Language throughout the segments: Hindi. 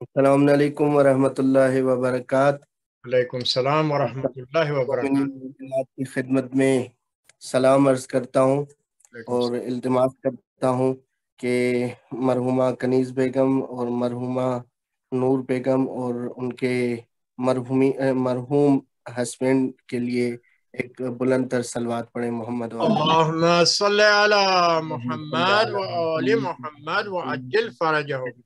अल्लाम वरहमतुल्लाह वबरकत सलाम में सलाम अर्ज करता हूँ और करता हूँ कि मरहुमा कनीज़ बेगम और मरहुमा नूर बेगम और उनके मरहुमी मरहूम हस्बैंड के लिए एक बुलंद तर सलवात पढ़े मोहम्मद मोहम्मद मोहम्मद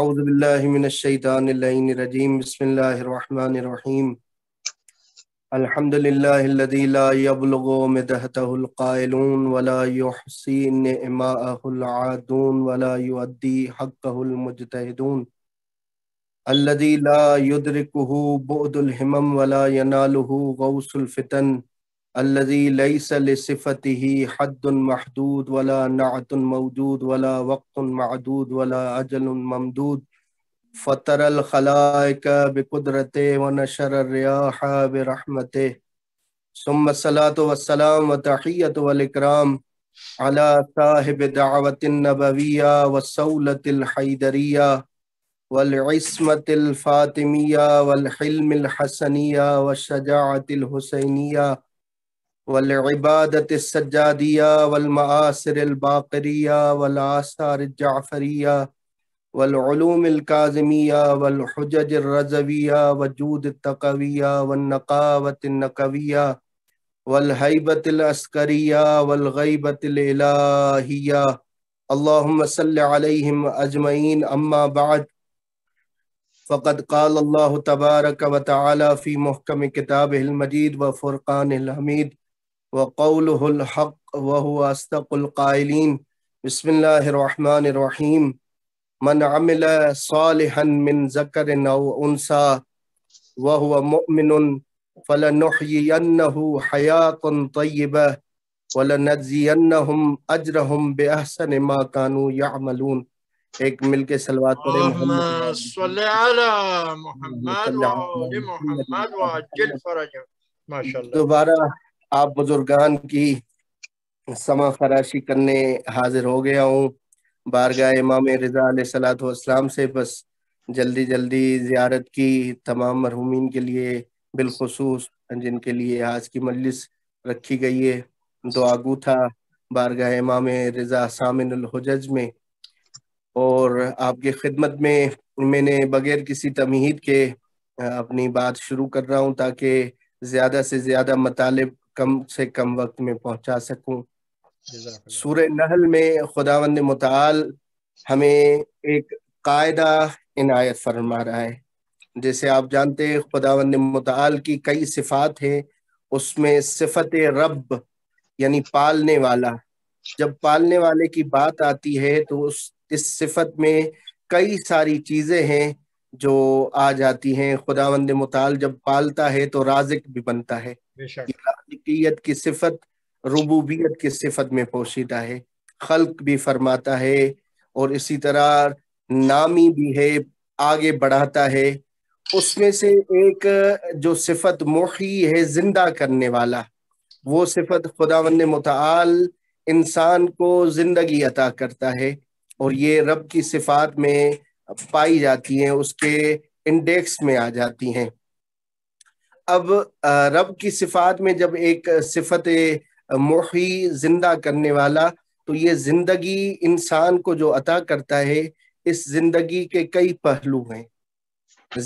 अऊज़बिल्लिमिनशैतानिल्लाहिर्रजीम बिस्मिल्लाहिर्रहमानिर्रहीम अल्हम्दुलिल्लाहिल्लज़ी ला यब्लुगु मिदहतहुल काइलून वला युहसी निमाअहुल आदून वला युअद्दी हक्कहुल मुजतहिदून अल्लज़ी ला युदरिकुहु बुअदुल हिमम वला यनालुहु गौसुल फितन الذي ليس لصفته حد محدود ولا نعت موجود ولا وقت معدود ولا أجل ممدود فطر الخلائق بقدرته ونشر الرياح برحمته ثم الصلاة والسلام وتحية والإكرام على صاحب دعوة النبوية والسولة الحيدرية والعصمة الفاطمية والحلم الحسنية والشجاعة الحسينية والعبادة السجادية والمآسر الباقرية والآثار الجعفرية والعلوم الكاظمية والحجج الرزوية وجود التقوية والنقاوة النقوية والهيبة الأسكرية والغيبة الإلهية اللهم صل عليهم أجمعين أما بعد فقد قال الله تبارك وتعالى في محكم كتابه المجيد وفرقانه الحميد وقوله الحق وهو أصدق القائلين بسم الله الرحمن الرحيم من عمل صالحا من ذكر أو أنثى وهو مؤمن فلنحيينه حياة طيبة ولنجزينهم أجرهم بأحسن ما كانوا يعملون ایک مل کے سلوات پڑھیں محمد صلی علی محمد و آل محمد و عجل فرجا ماشاءاللہ دوبارہ आप बुजुर्गान की समा खराशी करने हाजिर हो गया हूँ बारगाह इमाम रजा सलाम से बस जल्दी जल्दी ज़्यारत की तमाम मरहूमिन के लिए बिलखसूस जिनके लिए आज की मजलिस रखी गई है आगू था बारगाह इमाम रजा सामिनजज में और आपके खिदमत में मैंने बग़ैर किसी तमहीद के अपनी बात शुरू कर रहा हूँ ताकि ज़्यादा से ज़्यादा मतलब कम से कम वक्त में पहुंचा सकूं सूर्य नहल में खुदावंद मताल हमें एक कायदा इनायत फरमा रहा है जैसे आप जानते हैं खुदावंद मताल की कई सिफात है उसमें सिफत रब यानी पालने वाला जब पालने वाले की बात आती है तो उस इस सिफत में कई सारी चीज़ें हैं जो आ जाती हैं खुदावंद मुताल जब पालता है तो राजिक भी बनता है खलिकियत की सिफत रबूबियत की सिफत में पोशीदा है खल्क भी फरमाता है और इसी तरह नामी भी है आगे बढ़ाता है उसमें से एक जो सिफत मोखी है जिंदा करने वाला वो सिफत खुदा मताल इंसान को ज़िंदगी अता करता है और ये रब की सिफात में पाई जाती हैं उसके इंडेक्स में आ जाती हैं अब रब की सिफात में जब एक सिफत मोही जिंदा करने वाला तो ये जिंदगी इंसान को जो अता करता है इस जिंदगी के कई पहलू हैं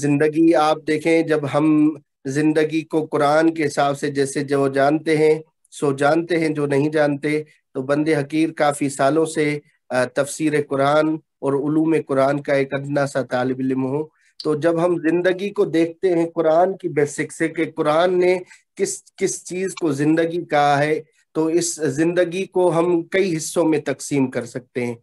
जिंदगी आप देखें जब हम जिंदगी को कुरान के हिसाब से जैसे जो जानते हैं सो जानते हैं जो नहीं जानते तो बंदे हकीर काफ़ी सालों से तफसीर कुरान और उलूम कुरान का एक अदना सा तालब इम हूँ तो जब हम जिंदगी को देखते हैं कुरान की बेसिक से कि कुरान ने किस किस चीज को जिंदगी कहा है तो इस जिंदगी को हम कई हिस्सों में तकसीम कर सकते हैं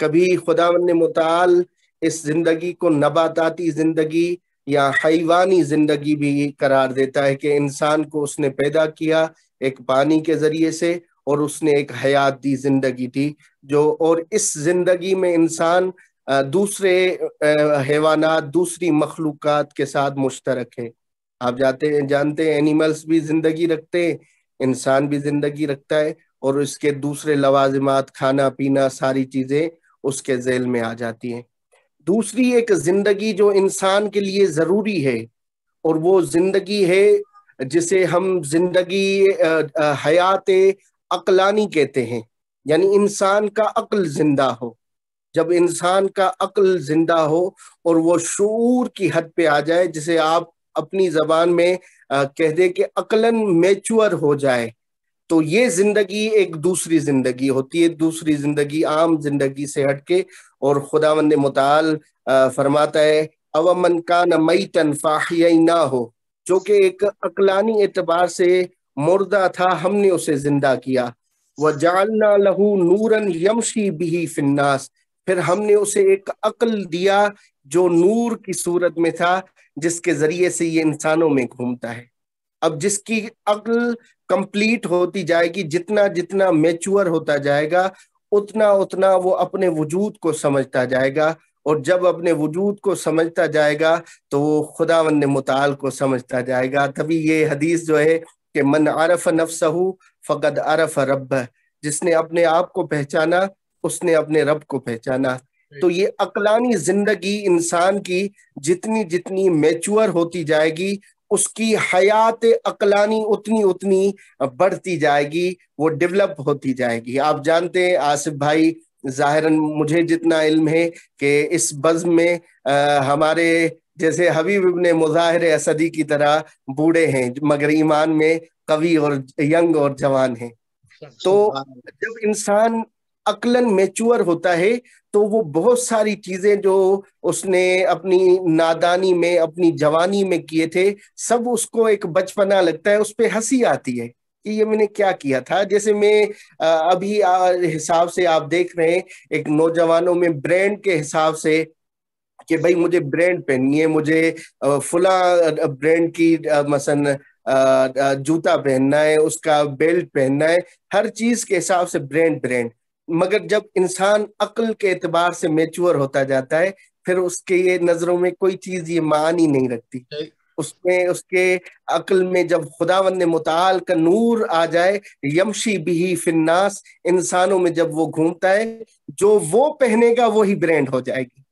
कभी खुदा ने मुताल इस जिंदगी को नबाताती जिंदगी या हैवानी जिंदगी भी करार देता है कि इंसान को उसने पैदा किया एक पानी के जरिए से और उसने एक हयात दी जिंदगी थी जो और इस जिंदगी में इंसान दूसरे हैवानात दूसरी मखलूक के साथ मुश्तरक है आप जाते हैं जानते हैं एनिमल्स भी जिंदगी रखते हैं इंसान भी जिंदगी रखता है और इसके दूसरे लवाजमात खाना पीना सारी चीजें उसके जेल में आ जाती हैं दूसरी एक जिंदगी जो इंसान के लिए जरूरी है और वो जिंदगी है जिसे हम जिंदगी हयात अकलानी कहते हैं यानी इंसान का अक्ल जिंदा हो जब इंसान का अक्ल जिंदा हो और वो शूर की हद पे आ जाए जिसे आप अपनी जबान में आ, कह दे कि अकलन मेच्योर हो जाए तो ये जिंदगी एक दूसरी जिंदगी होती है दूसरी जिंदगी आम जिंदगी से हटके और खुदावंद मुताल फरमाता है अवमन का न मई तनफाही ना हो जो कि एक अकलानी एतबार से मुर्दा था हमने उसे जिंदा किया वह जालना लहू नूरन यमशी बिही फिन्नास फिर हमने उसे एक अक्ल दिया जो नूर की सूरत में था जिसके जरिए से ये इंसानों में घूमता है अब जिसकी अक्ल कंप्लीट होती जाएगी जितना जितना मेच्योर होता जाएगा उतना उतना वो अपने वजूद को समझता जाएगा और जब अपने वजूद को समझता जाएगा तो वो खुदा मुताल को समझता जाएगा तभी ये हदीस जो है कि मन आरफ नफसहू फ़कद आरफ रब जिसने अपने आप को पहचाना उसने अपने रब को पहचाना तो ये अकलानी जिंदगी इंसान की जितनी जितनी मैच्योर होती जाएगी उसकी हयात अकलानी उतनी उतनी बढ़ती जाएगी वो डेवलप होती जाएगी आप जानते हैं आसिफ भाई जाहिरन मुझे जितना इल्म है कि इस बज में आ, हमारे जैसे हबीब इबन मुजाहिर असदी की तरह बूढ़े हैं मगर ईमान में कवि और यंग और जवान हैं अच्छा, तो जब इंसान अकलन मेच्योर होता है तो वो बहुत सारी चीजें जो उसने अपनी नादानी में अपनी जवानी में किए थे सब उसको एक बचपना लगता है उस पर हंसी आती है कि ये मैंने क्या किया था जैसे मैं अभी हिसाब से आप देख रहे हैं एक नौजवानों में ब्रांड के हिसाब से कि भाई मुझे ब्रांड पहननी है मुझे फुला ब्रांड की मसन जूता पहनना है उसका बेल्ट पहनना है हर चीज के हिसाब से ब्रांड ब्रांड मगर जब इंसान अक्ल के एतबार से मेच्योर होता जाता है फिर उसके ये नजरों में कोई चीज ये मान ही नहीं रखती उसमें उसके अक्ल में जब खुदावन ने मुताल का नूर आ जाए यमशी बिही फिन्नास इंसानों में जब वो घूमता है जो वो पहनेगा वो ही ब्रांड हो जाएगी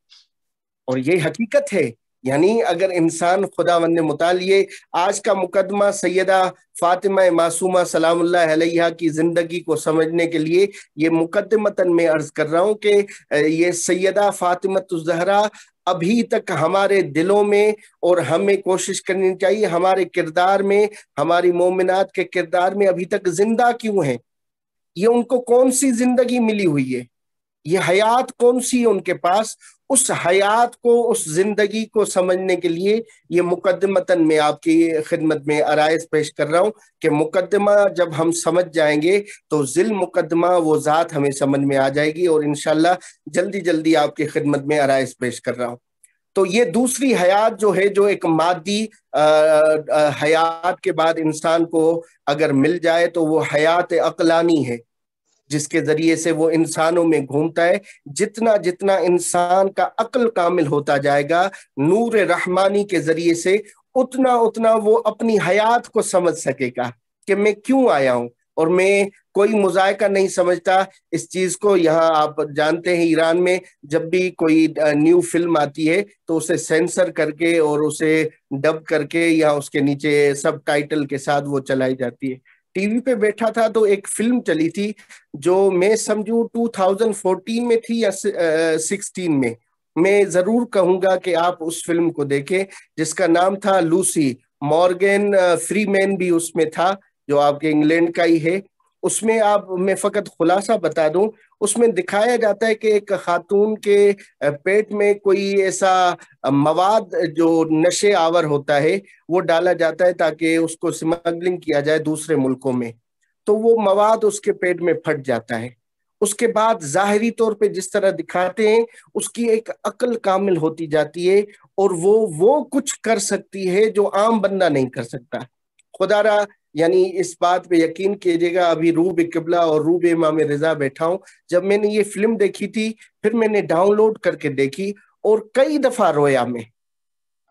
और ये हकीकत है यानी अगर इंसान खुदा वंद मुताे आज का मुकदमा सैदा फातिमा मासूमा सलामुल्ला की ज़िंदगी को समझने के लिए ये मुकदमतन में अर्ज़ कर रहा हूँ कि ये सैदा जहरा अभी तक हमारे दिलों में और हमें कोशिश करनी चाहिए हमारे किरदार में हमारी मोमिनात के किरदार में अभी तक जिंदा क्यों है ये उनको कौन सी जिंदगी मिली हुई है ये हयात कौन सी है उनके पास उस हयात को उस जिंदगी को समझने के लिए ये मुकदमतन में आपकी खिदमत में आरइज पेश कर रहा हूँ कि मुकदमा जब हम समझ जाएंगे तो जिल मुकदमा वो ज़ात हमें समझ में आ जाएगी और इन जल्दी जल्दी आपकी खिदमत में आरइज पेश कर रहा हूँ तो ये दूसरी हयात जो है जो एक मादी हयात के बाद इंसान को अगर मिल जाए तो वो हयात अकलानी है जिसके जरिए से वो इंसानों में घूमता है जितना जितना इंसान का अक्ल कामिल होता जाएगा नूर रहमानी के जरिए से उतना उतना वो अपनी हयात को समझ सकेगा कि मैं क्यों आया हूं और मैं कोई मुजायका नहीं समझता इस चीज को यहाँ आप जानते हैं ईरान में जब भी कोई न्यू फिल्म आती है तो उसे सेंसर करके और उसे डब करके या उसके नीचे सब टाइटल के साथ वो चलाई जाती है टीवी पे बैठा था तो एक फिल्म चली थी जो मैं समझू 2014 में थी या सिक्सटीन में मैं जरूर कहूंगा कि आप उस फिल्म को देखें जिसका नाम था लूसी मॉर्गेन फ्रीमैन भी उसमें था जो आपके इंग्लैंड का ही है उसमें आप मैं फ़कत खुलासा बता दूं उसमें दिखाया जाता है कि एक खातून के पेट में कोई ऐसा मवाद जो नशे आवर होता है वो डाला जाता है ताकि उसको स्मगलिंग किया जाए दूसरे मुल्कों में तो वो मवाद उसके पेट में फट जाता है उसके बाद ज़ाहरी तौर पे जिस तरह दिखाते हैं उसकी एक अक्ल कामिल होती जाती है और वो वो कुछ कर सकती है जो आम बंदा नहीं कर सकता खुदारा यानी इस बात पे यकीन कीजिएगा अभी रूब किबला और रूब इमाम रजा बैठा हूँ जब मैंने ये फिल्म देखी थी फिर मैंने डाउनलोड करके देखी और कई दफा रोया मैं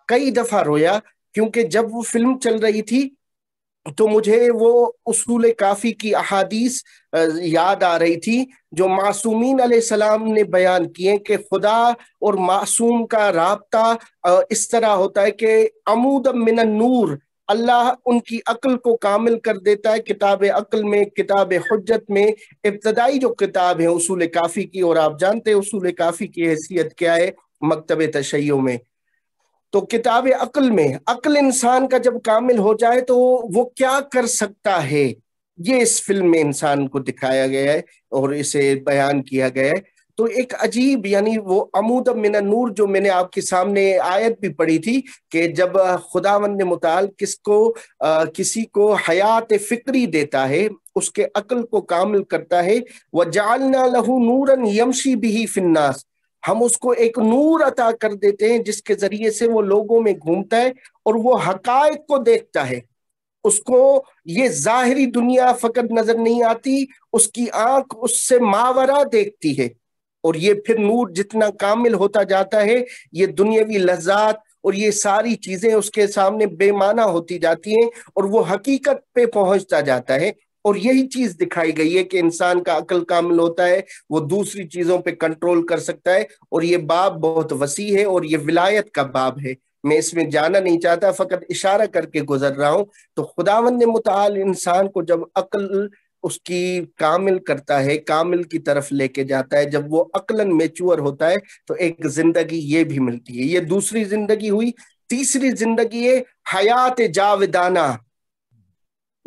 कई दफा रोया क्योंकि जब वो फिल्म चल रही थी तो मुझे वो उसूल काफ़ी की अहादीस याद आ रही थी जो मासूमीन सलाम ने बयान किए कि खुदा और मासूम का रबता इस तरह होता है कि अमूद मिन नूर अल्लाह उनकी अक्ल को कामिल कर देता है किताब अक्ल में किताब हजत में इब्तदाई जो किताब है उसूल काफ़ी की और आप जानते हैं उसूल काफ़ी की हैसियत क्या है मकतब तशैयों में तो किताब अक्ल में अक्ल इंसान का जब कामिल हो जाए तो वो क्या कर सकता है ये इस फिल्म में इंसान को दिखाया गया है और इसे बयान किया गया है तो एक अजीब यानी वो अमूद मिन नूर जो मैंने आपके सामने आयत भी पढ़ी थी कि जब खुदावन ने मुताल किसको आ, किसी को हयात फिक्री देता है उसके अकल को कामिल करता है वह जालना लहू नूरन यमशी भी फिन्नास हम उसको एक नूर अता कर देते हैं जिसके जरिए से वो लोगों में घूमता है और वो हकायक को देखता है उसको ये जाहरी दुनिया फकत नजर नहीं आती उसकी आंख उससे मावरा देखती है और ये फिर नूर जितना कामिल होता जाता है ये दुनियावी लज्जात और ये सारी चीजें उसके सामने बेमाना होती जाती हैं और वो हकीकत पे पहुंचता जाता है और यही चीज दिखाई गई है कि इंसान का अकल कामिल होता है वो दूसरी चीजों पे कंट्रोल कर सकता है और ये बाब बहुत वसी है और ये विलायत का बाब है मैं इसमें जाना नहीं चाहता फकत इशारा करके गुजर रहा हूं तो खुदावन ने मुताल इंसान को जब अकल उसकी कामिल करता है कामिल की तरफ लेके जाता है जब वो अकलन मेच्योर होता है तो एक जिंदगी ये भी मिलती है ये दूसरी जिंदगी हुई तीसरी जिंदगी है हयात जाविदाना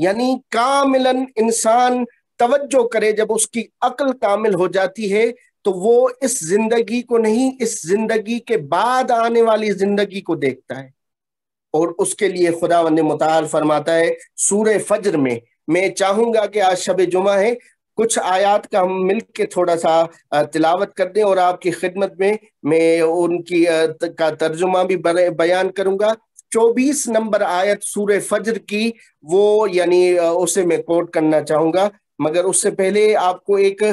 यानी कामिलन इंसान तवज्जो करे जब उसकी अकल कामिल हो जाती है तो वो इस जिंदगी को नहीं इस जिंदगी के बाद आने वाली जिंदगी को देखता है और उसके लिए खुदा वंद मुताल फरमाता है सूर फज्र में मैं चाहूंगा कि आज शब जुमा है कुछ आयात का हम मिल के थोड़ा सा तिलावत कर दें और आपकी खिदमत में मैं उनकी का तर्जुमा भी बयान करूंगा चौबीस नंबर आयत सूर फजर की वो यानी उसे मैं कोट करना चाहूंगा मगर उससे पहले आपको एक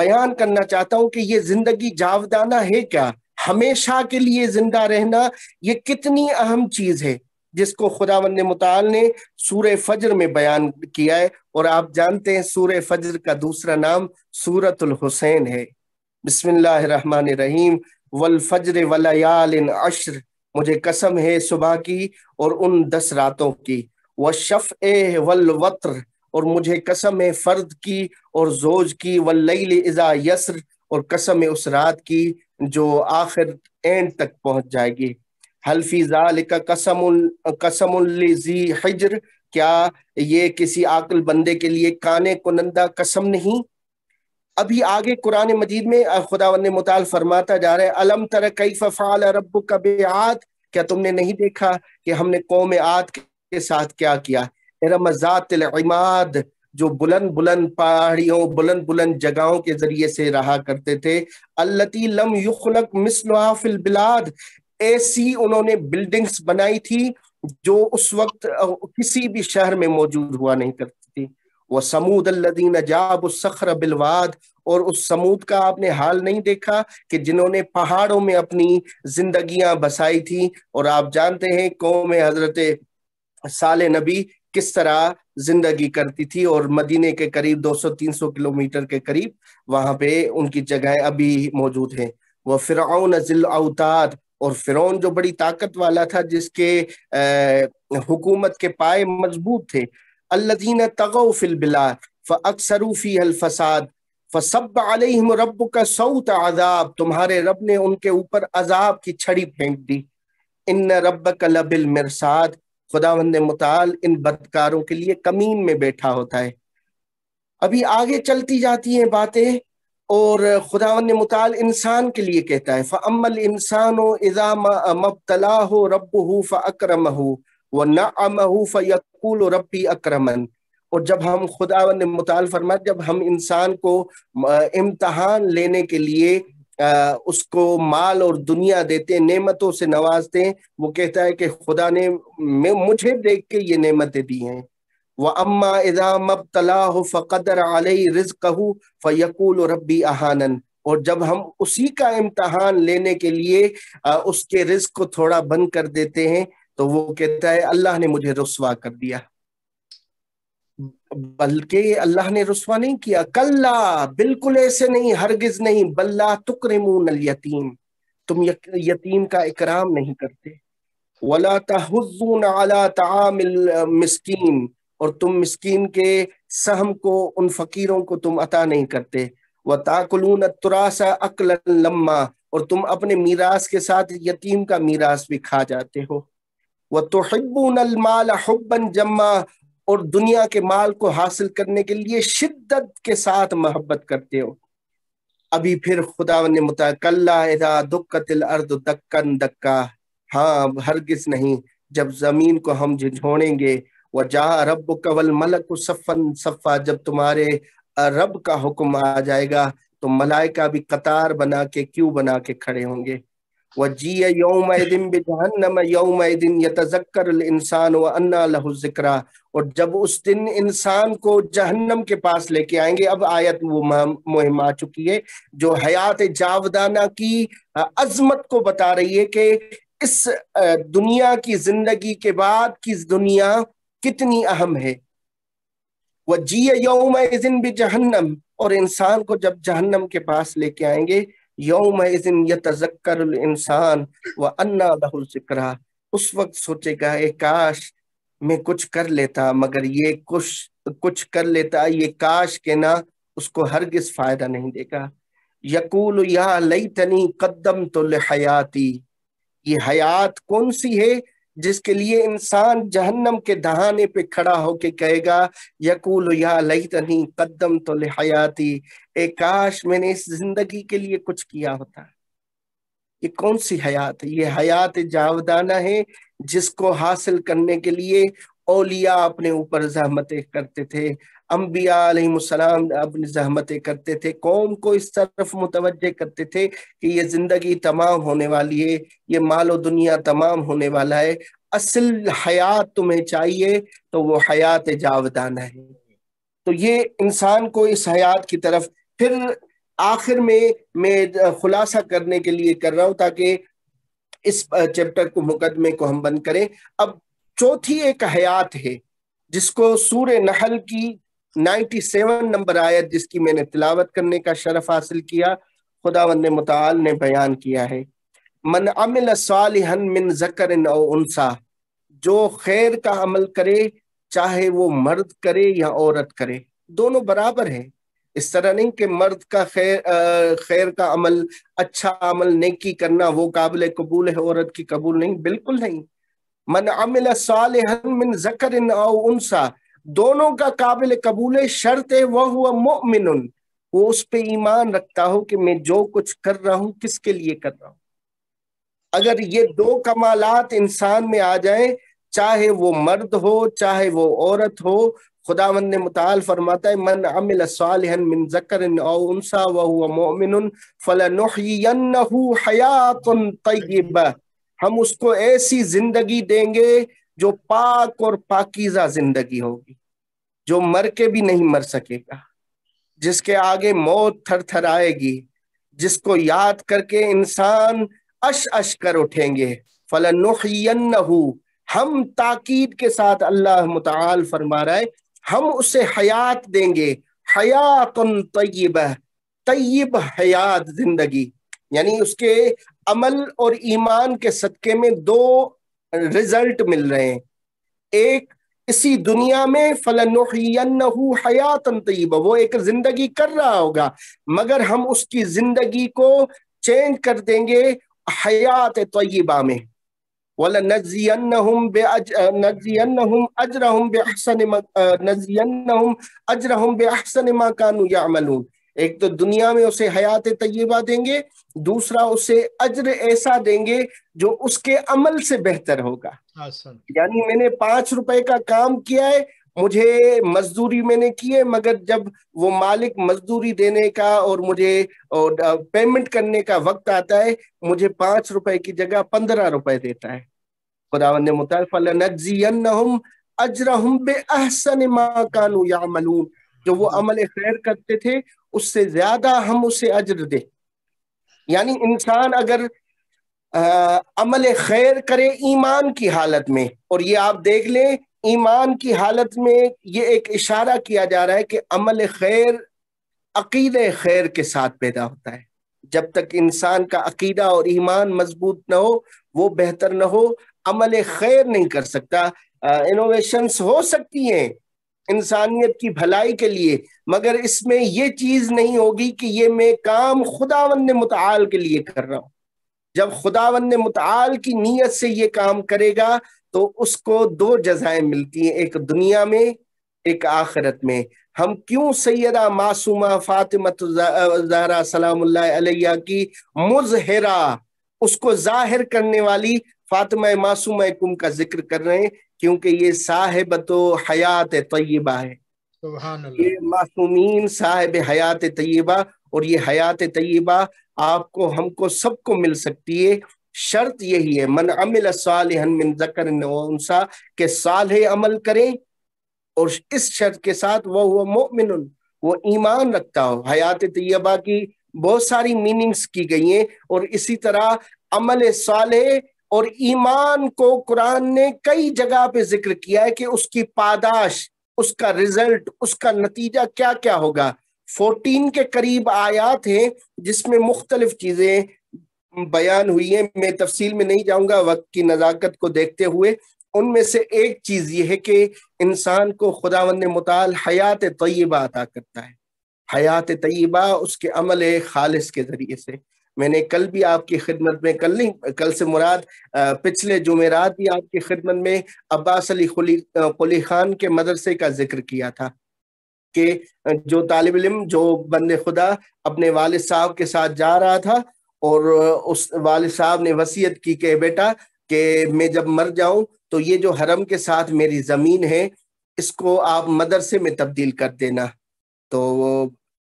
बयान करना चाहता हूं कि ये जिंदगी जावदाना है क्या हमेशा के लिए जिंदा रहना ये कितनी अहम चीज है जिसको वन मताल ने सूर फजर में बयान किया है और आप जानते हैं सूर फजर का दूसरा नाम सूरतुल हुसैन है बिस्मिल्लाहमान रहीम वल फजर वलयाल अशर मुझे कसम है सुबह की और उन दस रातों की व शफ ए वल वत्र और मुझे कसम है फर्द की और जोज की वल इज़ा यसर और कसम है उस रात की जो आखिर एंड तक पहुंच जाएगी हिजर क्या ये किसी आकल बंदे के लिए काने कुनंदा कसम नहीं अभी आगे कुरान मजीद में खुदा ने मुताल फरमाता जा रहा है अलम तर कई फफाल रब आद क्या तुमने नहीं देखा कि हमने कौम आद के साथ क्या किया इमाद जो बुलंद बुलंद पहाड़ियों बुलंद बुलंद जगहों के जरिए से रहा करते थे अल्लती लम युखलक मिसलफिल बिलाद ऐसी उन्होंने बिल्डिंग्स बनाई थी जो उस वक्त किसी भी शहर में मौजूद हुआ नहीं करती थी वह समूद अल्लदीन अजाब उस सखर बिलवाद और उस समूद का आपने हाल नहीं देखा कि जिन्होंने पहाड़ों में अपनी जिंदगियां बसाई थी और आप जानते हैं कौम हजरत साल नबी किस तरह जिंदगी करती थी और मदीने के करीब 200-300 किलोमीटर के करीब वहां पे उनकी जगह अभी मौजूद है वह फिर जिल अवताद और फिरौन जो बड़ी ताकत वाला था जिसके अः हुकूमत के पाए मजबूत थे अल्लादीन तगो फिलबिला फ अक्सरूफ़ी अलफसाद फसब अलहम रब का सऊत आजाब तुम्हारे रब ने उनके ऊपर अजाब की छड़ी फेंक दी इन रब का लबिल खुदा वंद मताल इन बदकारों के लिए कमीन में बैठा होता है अभी आगे चलती जाती हैं बातें और खुदावन मताल इंसान के लिए कहता है फ़मल इंसान इज़ा मबतला हो रब हो अक्रम हो व नम हो रबी अक्रमन और जब हम खुदावन मताल फरमा जब हम इंसान को इम्तहान लेने के लिए आ, उसको माल और दुनिया देते नेमतों से नवाजते वो कहता है कि खुदा ने मुझे देख के ये नेमतें दी हैं व अम्मा इजामब फ़क़दर आलई रिज कहू फ़यकूल रबी और जब हम उसी का इम्तहान लेने के लिए आ, उसके रिज को थोड़ा बंद कर देते हैं तो वो कहता है अल्लाह ने मुझे रसवा कर दिया बल्कि अल्लाह ने रसवा नहीं किया कल्ला बिल्कुल ऐसे नहीं हरगिज नहीं बल्ला तुकरमून यतीम तुम यतीम का इकराम नहीं करते वला तहजून अला तामिल मिस्कीन और तुम मिसकीन के सहम को उन फकीरों को तुम अता नहीं करते व ताकुलून तुरासा अकल लम्मा और तुम अपने मीरास के साथ यतीम का मीरास भी खा जाते हो व तोहबून अलमाल हब्बन जम्मा और दुनिया के माल को हासिल करने के लिए शिद्दत के साथ मोहब्बत करते हो अभी फिर खुदा ने मुतकल्ला दुक्कतिल अर्द दक्कन दक्का हाँ हरगिज नहीं जब जमीन को हम झिझोड़ेंगे वजा रब कवल मलक सफ़न सफ़ा जब तुम्हारे रब का हुक्म आ जाएगा तो मलाइका भी कतार बना के क्यों बना के खड़े होंगे वह जी योम दिन बेजहनम योम दिन यतजक्कर इंसान व अन्ना लहु जिक्रा और जब उस दिन इंसान को जहन्नम के पास लेके आएंगे अब आयत वो मुहिम आ चुकी है जो हयात जावदाना की अजमत को बता रही है कि इस दुनिया की जिंदगी के बाद किस दुनिया कितनी अहम है वह जिय यौम भी जहन्नम और इंसान को जब जहन्नम के पास लेके आएंगे यौम यकर इंसान व अन्ना बहुल जिक्रा उस वक्त सोचेगा ए काश मैं कुछ कर लेता मगर ये कुछ कुछ कर लेता ये काश के ना उसको हरगिज फायदा नहीं देगा यकूल या लई तनी कदम तो हयाती ये हयात कौन सी है जिसके लिए इंसान जहन्नम के दहाने पे खड़ा होके कहेगा यकूल या लही कदम तो लिहायाती एकाश काश मैंने इस जिंदगी के लिए कुछ किया होता ये कौन सी हयात है ये हयात जावदाना है जिसको हासिल करने के लिए ओलिया अपने ऊपर जहमतें करते थे अम्बिया अपनी जहमतें करते थे कौम को इस तरफ मुतवजह करते थे कि ये ज़िंदगी तमाम होने वाली है ये मालो दुनिया तमाम होने वाला है असल हयात तुम्हें चाहिए तो वो हयात जावदाना है तो ये इंसान को इस हयात की तरफ फिर आखिर में मैं खुलासा करने के लिए कर रहा हूँ ताकि इस चैप्टर को मुकदमे को हम बंद करें अब चौथी एक हयात है जिसको सूर्य नहल की 97 नंबर आयत जिसकी मैंने तिलावत करने का शरफ हासिल किया खुदावंद मताल ने बयान किया है मन अमिल सालिहन मिन जकर जो खैर का अमल करे चाहे वो मर्द करे या औरत करे दोनों बराबर है इस तरह नहीं कि मर्द का खैर खैर का अमल अच्छा अमल नेकी करना वो काबिल कबूल है औरत की कबूल नहीं बिल्कुल नहीं मन अमिल सालिहन मिन जकर उनसा दोनों का काबिल कबूल शर्त है वह हुआ मोमिन वो उस पर ईमान रखता हो कि मैं जो कुछ कर रहा हूं किसके लिए कर रहा हूं अगर ये दो कमालात इंसान में आ जाए चाहे वो मर्द हो चाहे वो औरत हो ने मुताल फरमाता है मन अमिल सालिहन मिन जकर मोमिन हम उसको ऐसी जिंदगी देंगे जो पाक और पाकिजा जिंदगी होगी जो मर के भी नहीं मर सकेगा जिसके आगे मौत थर थर आएगी जिसको याद करके इंसान अश अश कर उठेंगे फल हम ताकीद के साथ अल्लाह मुताल फरमा रहा है हम उसे हयात देंगे हयात तयब तयब हयात जिंदगी यानी उसके अमल और ईमान के सदक़े में दो रिजल्ट मिल रहे हैं एक इसी दुनिया में फलनहू हयातन तयब वो एक जिंदगी कर रहा होगा मगर हम उसकी जिंदगी को चेंज कर देंगे हयात तयबा में वाला नजियन्नहुम बे अज नजियन्नहुम अजरहुम बे अहसन मा कानू एक तो दुनिया में उसे हयात तयबा देंगे दूसरा उसे अज्र ऐसा देंगे जो उसके अमल से बेहतर होगा यानी मैंने पांच रुपए का काम किया है मुझे मजदूरी मैंने की है मगर जब वो मालिक मजदूरी देने का और मुझे और पेमेंट करने का वक्त आता है मुझे पांच रुपए की जगह पंद्रह रुपए देता है खुदावन ने मुताफ़लनजीम अजरहम या मलून जो वो हम्म। अमल खैर करते थे उससे ज्यादा हम उसे अजर दें यानी इंसान अगर आ, अमल खैर करे ईमान की हालत में और ये आप देख लें ईमान की हालत में ये एक इशारा किया जा रहा है कि अमल खैर अकीद खैर के साथ पैदा होता है जब तक इंसान का अकीदा और ईमान मजबूत ना हो वो बेहतर ना हो अमल खैर नहीं कर सकता इनोवेशंस हो सकती हैं इंसानियत की भलाई के लिए मगर इसमें यह चीज नहीं होगी कि ये मैं काम खुदावन मुताल के लिए कर रहा हूं जब खुदावन मुताल की नीयत से ये काम करेगा तो उसको दो जजाएं मिलती हैं एक दुनिया में एक आखिरत में हम क्यों सैदा मासूमा फातिमत जहरा सलाम की मुजहरा उसको जाहिर करने वाली फातिमा मासूम कुम का जिक्र कर रहे हैं क्योंकि ये साहेब तो हयात तयबा है ये मासूमीन साहेब हयात तय्यबा और ये हयात तयबा आपको हमको सबको मिल सकती है शर्त यही है मन अमिल मिन जकर के साल अमल करें और इस शर्त के साथ वह वो मोमिन वो ईमान रखता हो हयात तयबा की बहुत सारी मीनिंग्स की गई हैं और इसी तरह अमल साल और ईमान को कुरान ने कई जगह पे जिक्र किया है कि उसकी पादाश उसका रिजल्ट उसका नतीजा क्या क्या होगा फोर्टीन के करीब आयात हैं जिसमें मुख्तलिफ चीज़ें बयान हुई हैं मैं तफसील में नहीं जाऊंगा वक्त की नज़ाकत को देखते हुए उनमें से एक चीज़ यह है कि इंसान को खुदावंद मताल हयात तय्यबा अता करता है हयात तयबा उसके अमल खालिस के ज़रिए से मैंने कल भी आपकी खिदमत में कल नहीं कल से मुराद पिछले जुमेरात भी आपकी खिदमत में अब्बास अली खुली खान के मदरसे का जिक्र किया था कि जो तालब इलम जो बंद खुदा अपने वाल साहब के साथ जा रहा था और उस वाल साहब ने वसीयत की कि बेटा कि मैं जब मर जाऊं तो ये जो हरम के साथ मेरी ज़मीन है इसको आप मदरसे में तब्दील कर देना तो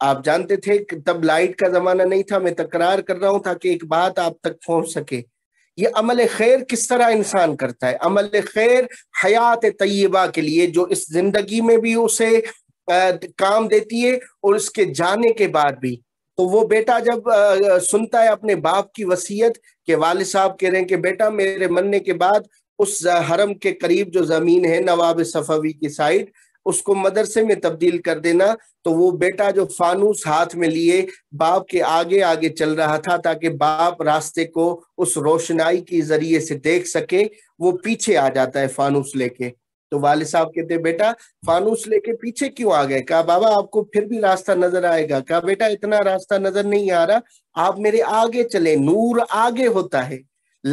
आप जानते थे कि तब लाइट का जमाना नहीं था मैं तकरार कर रहा हूं ताकि एक बात आप तक पहुंच सके ये अमल खैर किस तरह इंसान करता है अमल खैर हयात तय्यबा के लिए जो इस जिंदगी में भी उसे आ, काम देती है और उसके जाने के बाद भी तो वो बेटा जब आ, सुनता है अपने बाप की वसीयत के वाल साहब कह रहे हैं कि बेटा मेरे मरने के बाद उस हरम के करीब जो जमीन है नवाब सफवी की साइड उसको मदरसे में तब्दील कर देना तो वो बेटा जो फानूस हाथ में लिए बाप के आगे आगे चल रहा था ताकि बाप रास्ते को उस रोशनाई के जरिए से देख सके वो पीछे आ जाता है फानूस लेके तो वाले साहब कहते बेटा फानूस लेके पीछे क्यों आ गए कहा बाबा आपको फिर भी रास्ता नजर आएगा कहा बेटा इतना रास्ता नजर नहीं आ रहा आप मेरे आगे चले नूर आगे होता है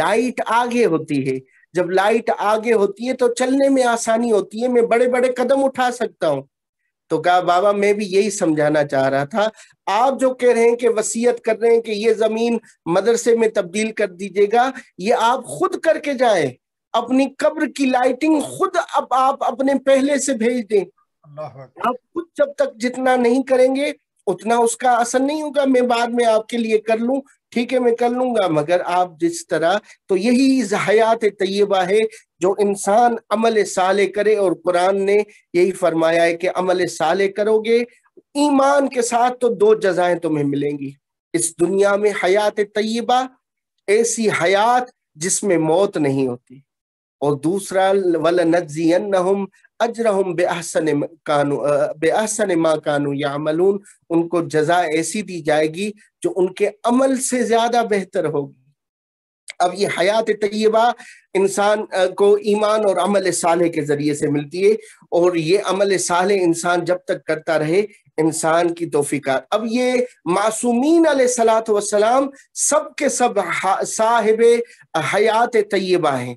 लाइट आगे होती है जब लाइट आगे होती है तो चलने में आसानी होती है मैं बड़े बड़े कदम उठा सकता हूं तो कहा बाबा मैं भी यही समझाना चाह रहा था आप जो कह रहे हैं कि वसीयत कर रहे हैं कि ये जमीन मदरसे में तब्दील कर दीजिएगा ये आप खुद करके जाए अपनी कब्र की लाइटिंग खुद अब आप अपने पहले से भेज दें आप खुद जब तक जितना नहीं करेंगे उतना उसका असर नहीं होगा मैं बाद में आपके लिए कर लूं ठीक है मैं कर लूंगा मगर आप जिस तरह तो यही हयात तयबा है जो इंसान अमल साले करे और कुरान ने यही फरमाया है कि अमल साले करोगे ईमान के साथ तो दो जजाएं तुम्हें मिलेंगी इस दुनिया में हयात तयबा ऐसी हयात जिसमें मौत नहीं होती और दूसरा वल नजीम अजरहम बेअसन कानू बेअसन मा कानू या मलून उनको जजा ऐसी दी जाएगी जो उनके अमल से ज़्यादा बेहतर होगी अब ये हयात तयबा इंसान को ईमान और अमल साल के ज़रिए से मिलती है और ये अमल साल इंसान जब तक करता रहे इंसान की तोफ़ीकार अब ये मासूमीन सलात वसलाम सब के सब साहिब हयात तयबा हैं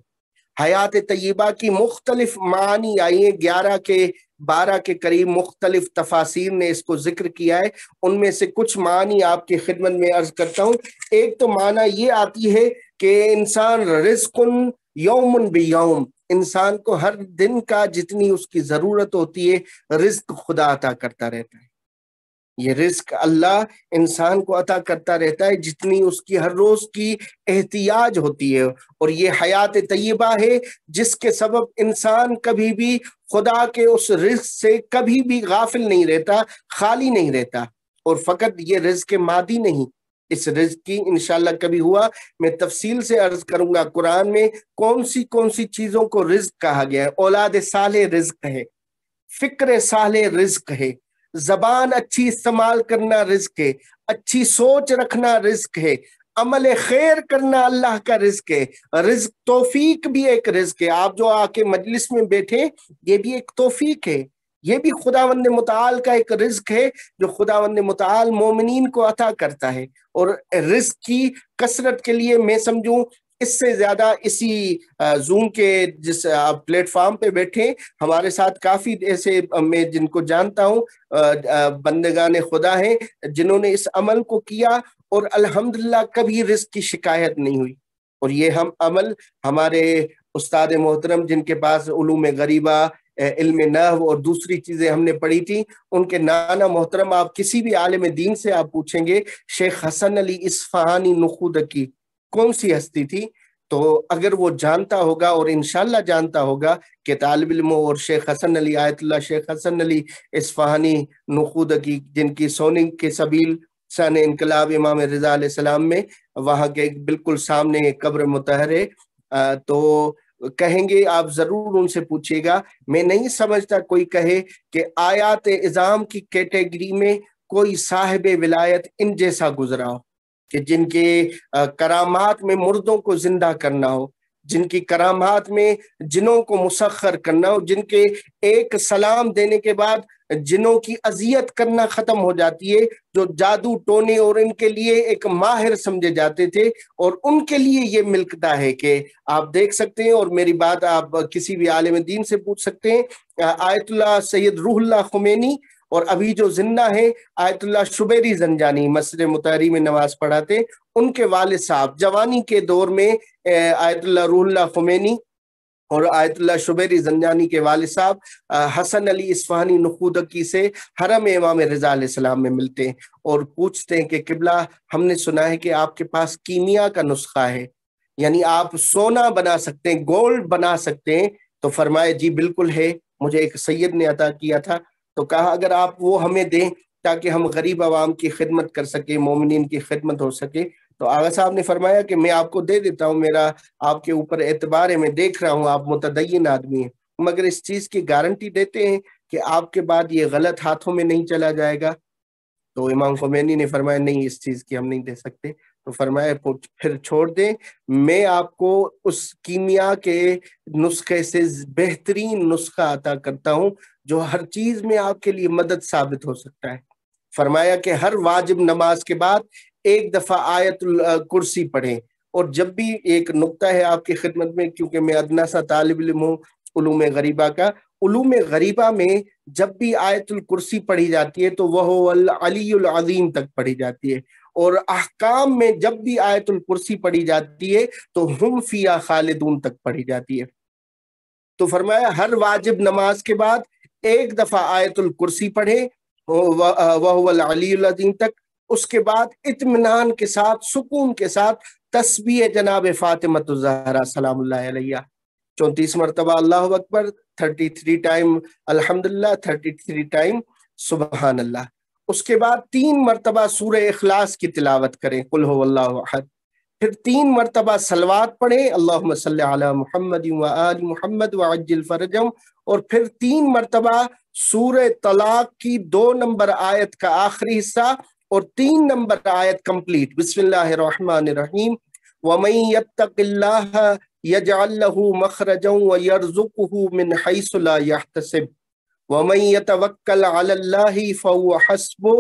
हयात तयबा की मुख्तलिफ मानी आई है ग्यारह के बारह के करीब मुख्तलिफ तफासिर ने इसको जिक्र किया है उनमें से कुछ मानी आपकी खिदमत में अर्ज करता हूँ एक तो माना ये आती है कि इंसान रिस्कुन यौमन यौम इंसान को हर दिन का जितनी उसकी ज़रूरत होती है रिस्क खुदा अता करता रहता है ये रिस्क अल्लाह इंसान को अता करता रहता है जितनी उसकी हर रोज की एहतियाज होती है और ये हयात तयबा है जिसके सबब इंसान कभी भी खुदा के उस रिस्क से कभी भी गाफिल नहीं रहता खाली नहीं रहता और फ़कत ये रिस्क मादी नहीं इस रिस्क की इनशाला कभी हुआ मैं तफसील से अर्ज करूंगा कुरान में कौन सी कौन सी चीज़ों को रिस्क कहा गया है औलाद साले रिस्क है फ़िक्र साले रिस्क है जबान अच्छी इस्तेमाल करना रिस्क है अच्छी सोच रखना रिस्क है अमल खैर करना अल्लाह का रिस्क है रिस्क तोफीक भी एक रिस्क है आप जो आके मजलिस में बैठे ये भी एक तोफीक है ये भी खुदावंद मताल का एक रिस्क है जो खुदावंद मताल मोमिन को अता करता है और रिस्क की कसरत के लिए मैं समझू इससे ज्यादा इसी जूम के जिस आप प्लेटफॉर्म पे बैठे हमारे साथ काफी ऐसे मैं जिनको जानता हूँ ने खुदा हैं जिन्होंने इस अमल को किया और अल्हम्दुलिल्लाह कभी रिस्क की शिकायत नहीं हुई और ये हम अमल हमारे उस्ताद मोहतरम जिनके पास उलूम गरीबा इल्म नहव और दूसरी चीज़ें हमने पढ़ी थी उनके नाना मोहतरम आप किसी भी आलम दीन से आप पूछेंगे शेख हसन अली इस्फहानी नखुद की कौन सी हस्ती थी तो अगर वो जानता होगा और इनशाला जानता होगा कि तालब इलम और शेख हसन अली आयत शेख हसन अली इसफहानी नखूदगी जिनकी सोनी के सबील सन इनकलाब इमाम रज़ा में वहाँ के बिल्कुल सामने कब्र मुतहर है तो कहेंगे आप जरूर उनसे पूछिएगा मैं नहीं समझता कोई कहे कि आयात इज़ाम की कैटेगरी में कोई साहिब विलायत इन जैसा गुजरा हो कि जिनके करामात में मुर्दों को जिंदा करना हो जिनकी करामात में जिनों को मुसखर करना हो जिनके एक सलाम देने के बाद जिनों की अजियत करना ख़त्म हो जाती है जो जादू टोने और इनके लिए एक माहिर समझे जाते थे और उनके लिए ये मिलकता है कि आप देख सकते हैं और मेरी बात आप किसी भी आलम दीन से पूछ सकते हैं आयतुल्ला सैयद रूहल्ला खुमैनी और अभी जो जिंदा है आयतुल्ला शुबेरी जनजानी मसर मुतहरी में नमाज पढ़ाते उनके वाल साहब जवानी के दौर में आयतुल्ला रूहुल्ला खुमैनी और आयतुल्ला शुबेरी जनजानी के वाल साहब हसन अली इस्फानी नुकूदकी से हरम इमाम रजा सलाम में मिलते हैं और पूछते हैं कि किबला हमने सुना है कि आपके पास कीमिया का नुस्खा है यानी आप सोना बना सकते हैं गोल्ड बना सकते हैं तो फरमाए जी बिल्कुल है मुझे एक सैयद ने अदा किया था तो कहा अगर आप वो हमें दें ताकि हम गरीब आवाम की खिदमत कर सके मोमिन की खिदमत हो सके तो आगा साहब ने फरमाया कि मैं आपको दे देता हूँ मेरा आपके ऊपर एतबार है मैं देख रहा हूँ आप मुतदयन आदमी हैं मगर इस चीज़ की गारंटी देते हैं कि आपके बाद ये गलत हाथों में नहीं चला जाएगा तो इमाम खुमैनी ने फरमाया नहीं इस चीज़ की हम नहीं दे सकते तो फरमाया फिर छोड़ दें मैं आपको उस कीमिया के नुस्खे से बेहतरीन नुस्खा अता करता हूँ जो हर चीज में आपके लिए मदद साबित हो सकता है फरमाया कि हर वाजिब नमाज के बाद एक दफ़ा आयत कुर्सी पढ़े और जब भी एक नुकता है आपकी खिदमत में क्योंकि मैं अदना सा तालब इम हूँ उलूम गरीबा का उलूम गरीबा में जब भी आयतुल कुर्सी पढ़ी जाती है तो वह अलीम तक पढ़ी जाती है और अहकाम में जब भी आयतुल कुर्सी पढ़ी जाती है तो हम फिया खालिदून तक पढ़ी जाती है तो फरमाया हर वाजिब नमाज के बाद एक दफ़ा आयतुल कुर्सी पढ़े वह अलीम तक उसके बाद इतमान के साथ सुकून के साथ तस्बी जनाब फ़ातिमतरा सलाम चौंतीस मरतबा अल्लाह अकबर थर्टी थ्री टाइम अल्हम्दुलिल्लाह थर्टी थ्री टाइम सुबहान अल्लाह उसके बाद तीन मरतबा सूर अखलास की तिलावत करें कुल फिर तीन मरतबा सलवात पढ़े अल्लाह सल मोहम्मद आल महमद वज्जिल फ़रजम और फिर तीन मरतबा सूर तलाक की दो नंबर आयत का आखिरी हिस्सा और तीन नंबर आयत कम्प्लीट बिस्मिल्लाम वमैतकल्लाहू मखरज वर्जुक फ़ो हसबो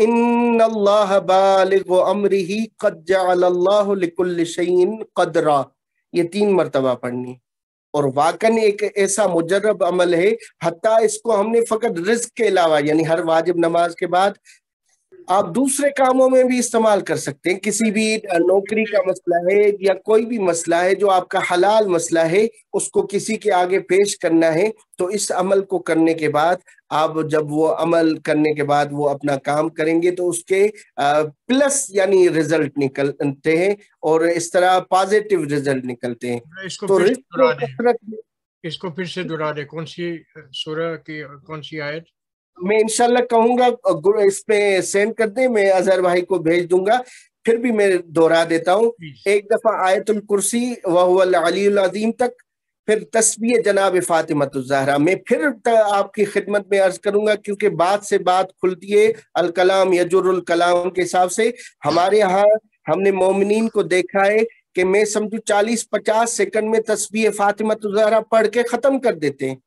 कदरा ये तीन मरतबा पढ़नी और वाकन एक ऐसा मुजरब अमल है हत्या इसको हमने फ़कत रिस्क के अलावा यानी हर वाजिब नमाज के बाद आप दूसरे कामों में भी इस्तेमाल कर सकते हैं किसी भी नौकरी का मसला है या कोई भी मसला है जो आपका हलाल मसला है उसको किसी के आगे पेश करना है तो इस अमल को करने के बाद आप जब वो अमल करने के बाद वो अपना काम करेंगे तो उसके प्लस यानी रिजल्ट निकलते हैं और इस तरह पॉजिटिव रिजल्ट निकलते हैं तो रिस्क इसको फिर से दोहरा दे कौन सी सूरह की कौन सी आयत मैं इंशाल्लाह कहूंगा इस पे सेंड कर दे मैं अजहर भाई को भेज दूंगा फिर भी मैं दोहरा देता हूँ एक दफा आयतुल कुर्सी वलीम तक फिर तस्वीर जनाब फातिमतजहरा मैं फिर आपकी खिदमत में अर्ज करूंगा क्योंकि बात से बात खुलती है अलकलाम यजुरुल कलाम के हिसाब से हमारे यहाँ हमने मोमिन को देखा है कि मैं समझू चालीस पचास सेकंड में तस्वीर जहरा पढ़ के ख़त्म कर देते हैं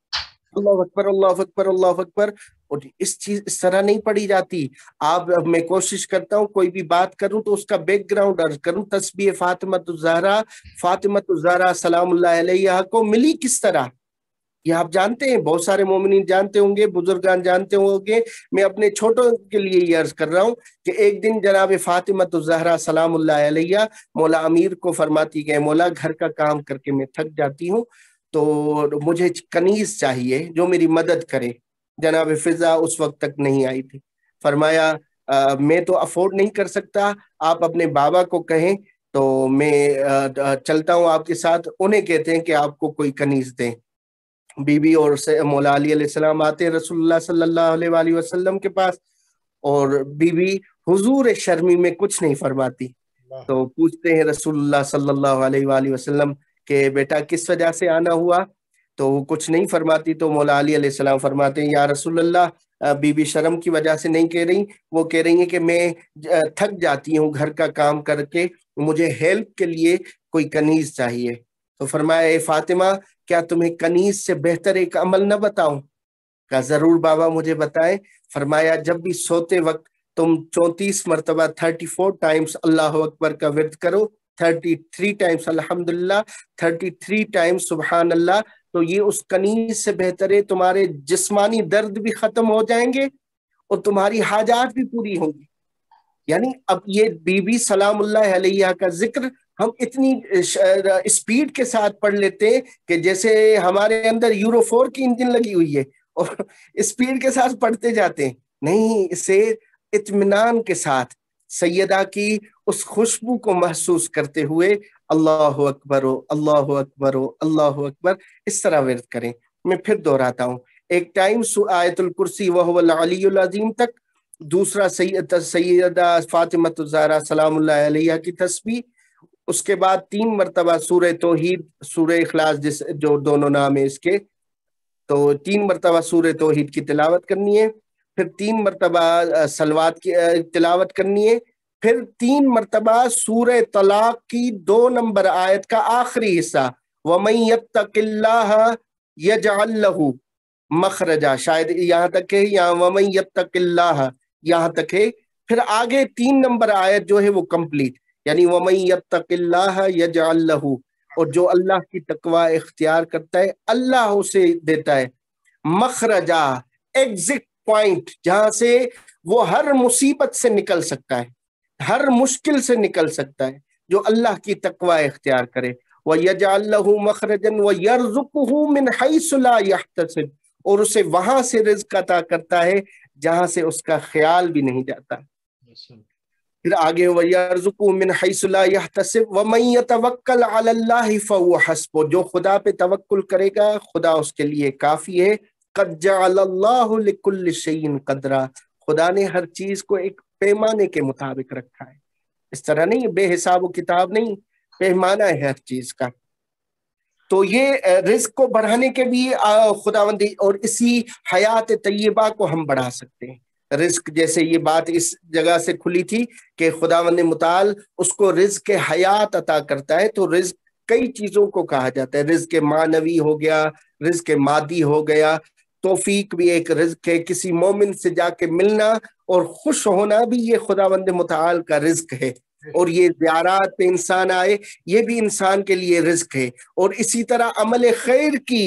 अल्लाह अकबर अल्लाह अकबर अल्लाह अकबर और इस चीज इस तरह नहीं पढ़ी जाती आप मैं कोशिश करता हूँ कोई भी बात करूँ तो उसका बैकग्राउंड अर्ज करूँ तस्बी फातिमत फातिमत सलाम को मिली किस तरह ये आप जानते हैं बहुत सारे मोमिन जानते होंगे बुजुर्गान जानते होंगे मैं अपने छोटों के लिए ये अर्ज कर रहा हूँ कि एक दिन जनाब फातिमत जहरा सलाम मौला अमीर को फरमाती गए मौला घर का काम करके मैं थक जाती हूँ तो मुझे कनीज चाहिए जो मेरी मदद करे जनाब फिजा उस वक्त तक नहीं आई थी फरमाया आ, मैं तो अफोर्ड नहीं कर सकता आप अपने बाबा को कहें तो मैं आ, चलता हूँ आपके साथ उन्हें कहते हैं कि आपको कोई कनीज दें बीबी और मौला आते हैं रसोल्ला सल्ला वसलम के पास और बीबी हुजूर शर्मी में कुछ नहीं फरमाती तो पूछते हैं रसुल्ला सल्ला वसलम कि बेटा किस वजह से आना हुआ तो वो कुछ नहीं फरमाती तो मौला अली सलाम फरमाते हैं या रसूलल्लाह बीबी शर्म की वजह से नहीं कह रही वो कह रही हैं कि मैं थक जाती हूँ घर का काम करके मुझे हेल्प के लिए कोई कनीज चाहिए तो फरमाया फातिमा क्या तुम्हें कनीज से बेहतर एक अमल न बताऊं का जरूर बाबा मुझे बताएं फरमाया जब भी सोते वक्त तुम चौंतीस मरतबा थर्टी फोर टाइम्स अल्लाह अकबर का विरद करो थर्टी थ्री टाइम्स अल्हम्दुलिल्लाह थर्टी थ्री टाइम्स सुबहान अल्लाह तो ये उस कनीज से बेहतर है तुम्हारे जिस्मानी दर्द भी खत्म हो जाएंगे और तुम्हारी हाजात भी पूरी होंगी यानी अब ये बीबी सलामुल्लाह का जिक्र हम इतनी स्पीड के साथ पढ़ लेते हैं कि जैसे हमारे अंदर यूरो फोर की इंजन लगी हुई है और स्पीड के साथ पढ़ते जाते हैं नहीं इसे इतमान के साथ सैदा की उस खुशबू को महसूस करते हुए अल्लाह अकबर हो अल्लाह अकबर हो अल्लाह अकबर इस तरह वर्द करें मैं फिर दोहराता हूँ एक टाइम आयतुल कुर्सी वहलीम तक दूसरा सैद सैदा फ़ातिमतजारा सलाम की तस्वीर उसके बाद तीन मरतबा सूर तोहिद सूर अखलास जिस जो दोनों नाम है इसके तो तीन मरतबा सूर तोहद की तिलावत करनी है फिर तीन मरतबा सलवाद की तिलावत करनी है फिर तीन मरतबा सूर तलाक की दो नंबर आयत का आखिरी हिस्सा वमैतकल्लाहू मखरजा शायद यहाँ तक है यहाँ वमैतकल्लाह यहाँ तक है फिर आगे तीन नंबर आयत जो है वो कंप्लीट यानी तक यजाल्लहू और जो अल्लाह की तकवा इख्तियार करता है अल्लाह उसे देता है मखरजा एग्जिट पॉइंट जहां से वो हर मुसीबत से निकल सकता है हर मुश्किल से निकल सकता है जो अल्लाह की तकवा इख्तियार करे वह यजाल्लहू मखरजन व यरजुकहू मिन हैसुला यहतसिब और उसे वहां से रिज्क अता करता है जहां से उसका ख्याल भी नहीं जाता फिर आगे वर्जुकू मिन हैसुला यहतसिब व मैं यतवक्कल अल्लाह फहुव हस्बो जो खुदा पे तवक्कुल करेगा खुदा उसके लिए काफी है कद जअलल्लाहु लिकुल्लि शैइन कदरा खुदा ने हर चीज को एक पैमाने के मुताबिक रखा है इस तरह नहीं बेहिसाब किताब नहीं पैमाना है हर चीज का तो ये रिस्क को बढ़ाने के भी खुदावंदी और इसी हयात तय्यबा को हम बढ़ा सकते हैं रिस्क जैसे ये बात इस जगह से खुली थी कि खुदावंद मुताल उसको रिस्क के हयात अता करता है तो रिस्क कई चीजों को कहा जाता है रिज के मानवी हो गया रिज के मादी हो गया तोफीक भी एक रिज्क है किसी मोमिन से जाके मिलना और खुश होना भी ये खुदा वंद मुताल का रिज्क है और ये ज्यारात पे इंसान आए ये भी इंसान के लिए रिज्क है और इसी तरह अमल खैर की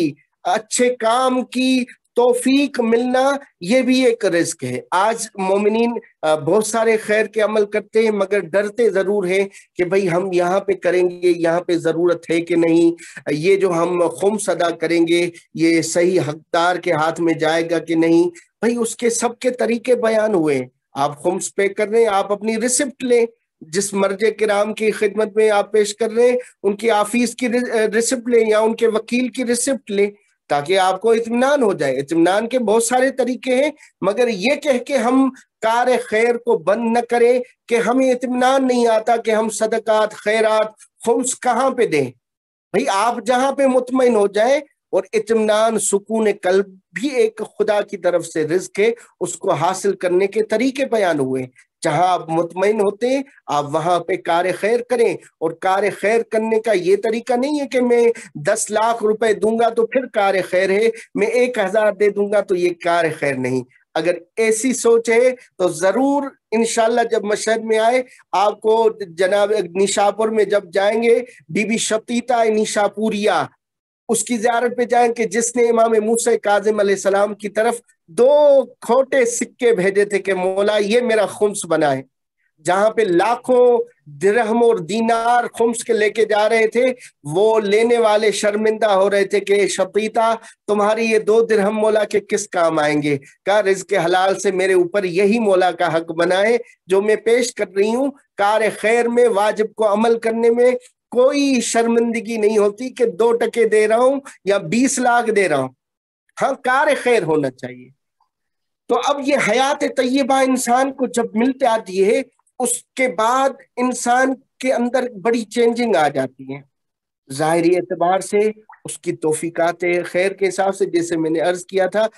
अच्छे काम की तोफीक मिलना ये भी एक रिस्क है आज मोमिन बहुत सारे खैर के अमल करते हैं मगर डरते ज़रूर हैं कि भाई हम यहाँ पे करेंगे यहाँ पे ज़रूरत है कि नहीं ये जो हम खुम सदा करेंगे ये सही हकदार के हाथ में जाएगा कि नहीं भाई उसके सबके तरीके बयान हुए आप खुम्स पे कर रहे हैं आप अपनी रिसिप्ट लें जिस मर्ज कराम की खिदमत में आप पेश कर रहे हैं उनकी आफिस की रिसिप्ट लें या उनके वकील की रिसिप्ट लें ताकि आपको इतमान हो जाए इतमान के बहुत सारे तरीके हैं मगर ये कह के हम कार खैर को बंद न करें कि हमें इतमान नहीं आता कि हम सदकात खैरात खुम्स कहाँ पे दें भाई आप जहाँ पे मुतमिन हो जाए और इतमान सुकून कल भी एक खुदा की तरफ से रिज्क है उसको हासिल करने के तरीके बयान हुए जहां आप मुतमिन होते आप वहां पे कार्य खैर करें और कार्य खैर करने का ये तरीका नहीं है कि मैं दस लाख रुपए दूंगा तो फिर कार्य खैर है मैं एक हजार दे दूंगा तो ये कार्य खैर नहीं अगर ऐसी सोच है तो जरूर इनशाला जब मशहद में आए आपको जनाब निशापुर में जब जाएंगे बीबी शतीता निशापुरिया उसकी ज्यारत पे जाएं कि जिसने इमाम मूस काजिम सलाम की तरफ दो खोटे सिक्के भेजे थे कि मौला ये मेरा खुम्स बनाए जहां पे लाखों दिरहम और दीनार खुम्स के लेके जा रहे थे वो लेने वाले शर्मिंदा हो रहे थे कि शपीता तुम्हारी ये दो दिरहम मोला के किस काम आएंगे कार रिज के हलाल से मेरे ऊपर यही मोला का हक बनाए जो मैं पेश कर रही हूँ कार खैर में वाजिब को अमल करने में कोई शर्मिंदगी नहीं होती कि दो टके दे रहा हूं या बीस लाख दे रहा हूं हाँ कार खैर होना चाहिए तो अब ये हयात तय्यबा इंसान को जब मिलते आती है उसके बाद इंसान के अंदर बड़ी चेंजिंग आ जाती है ज़ाहरी एतबार से उसकी तोफ़ीकत खैर के हिसाब से जैसे मैंने अर्ज़ किया था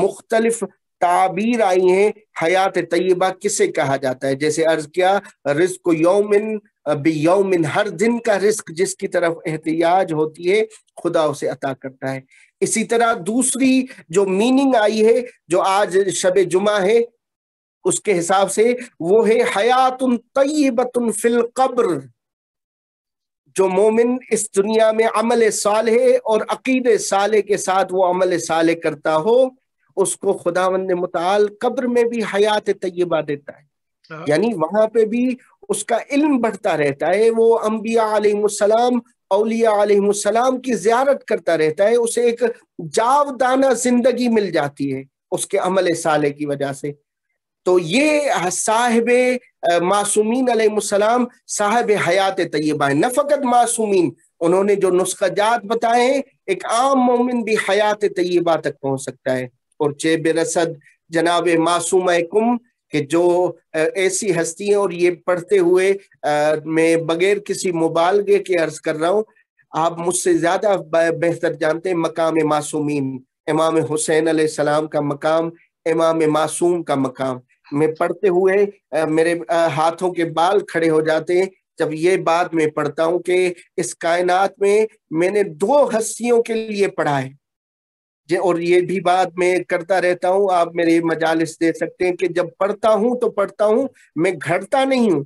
मुख्तलिफ ताबीर आई हैं हयात तय्यबा किसे कहा जाता है जैसे अर्ज़ किया रिस्क यौमिन बियौमिन हर दिन का रिस्क जिसकी तरफ एहतियाज होती है खुदा उसे अता करता है इसी तरह दूसरी जो मीनिंग आई है जो आज शब जुमा है उसके हिसाब से वो है उन तयबतुन फिल कब्र जो मोमिन इस दुनिया में अमल साल और अकीद साले के साथ वो अमल साल करता हो उसको खुदावंद मताल कब्र में भी हयात तयबा देता है हाँ। यानी वहां पे भी उसका इल्म बढ़ता रहता है वो अम्बिया सलाम अलियाम की जियारत करता रहता है उसे एक जावदाना जिंदगी मिल जाती है उसके अमल साले की वजह से तो ये साहेब मासूमिन सलाम साहब हयात तय्यबा है न फ़कत मासूमिन उन्होंने जो नुस्खाजात बताए हैं एक आम मोमिन भी हयात तयबा तक पहुंच सकता है और चेब रसद जनाब मासूम कुम्भ कि जो ऐसी हस्तियां और ये पढ़ते हुए आ, मैं बगैर किसी मुबालगे के अर्ज कर रहा हूँ आप मुझसे ज्यादा बेहतर जानते हैं मकाम मासूमीन इमाम हुसैन सलाम का मकाम इमाम मासूम का मकाम मैं पढ़ते हुए आ, मेरे आ, हाथों के बाल खड़े हो जाते हैं जब ये बात मैं पढ़ता हूँ कि इस कायनात में मैंने दो हस्तियों के लिए पढ़ा है ये और ये भी बात मैं करता रहता हूँ आप मेरे मजालस दे सकते हैं कि जब पढ़ता हूँ तो पढ़ता हूँ मैं घटता नहीं हूँ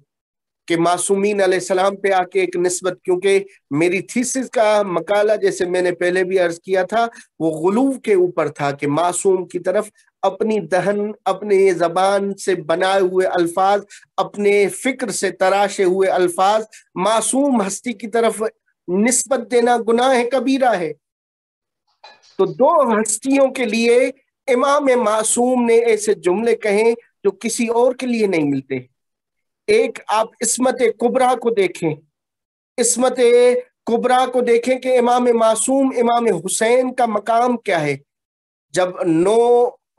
कि मासूमीन सलाम पे आके एक नस्बत क्योंकि मेरी थीसिस का मकाला जैसे मैंने पहले भी अर्ज किया था वो गुलू के ऊपर था कि मासूम की तरफ अपनी दहन अपने जबान से बनाए हुए अल्फाज अपने फिक्र से तराशे हुए अल्फाज मासूम हस्ती की तरफ नस्बत देना गुनाह है कबीरा है तो दो हस्तियों के लिए इमाम मासूम ने ऐसे जुमले कहे जो किसी और के लिए नहीं मिलते एक आप इसमत कुबरा को देखें इसमत कुबरा को देखें कि इमाम मासूम इमाम हुसैन का मकाम क्या है जब नौ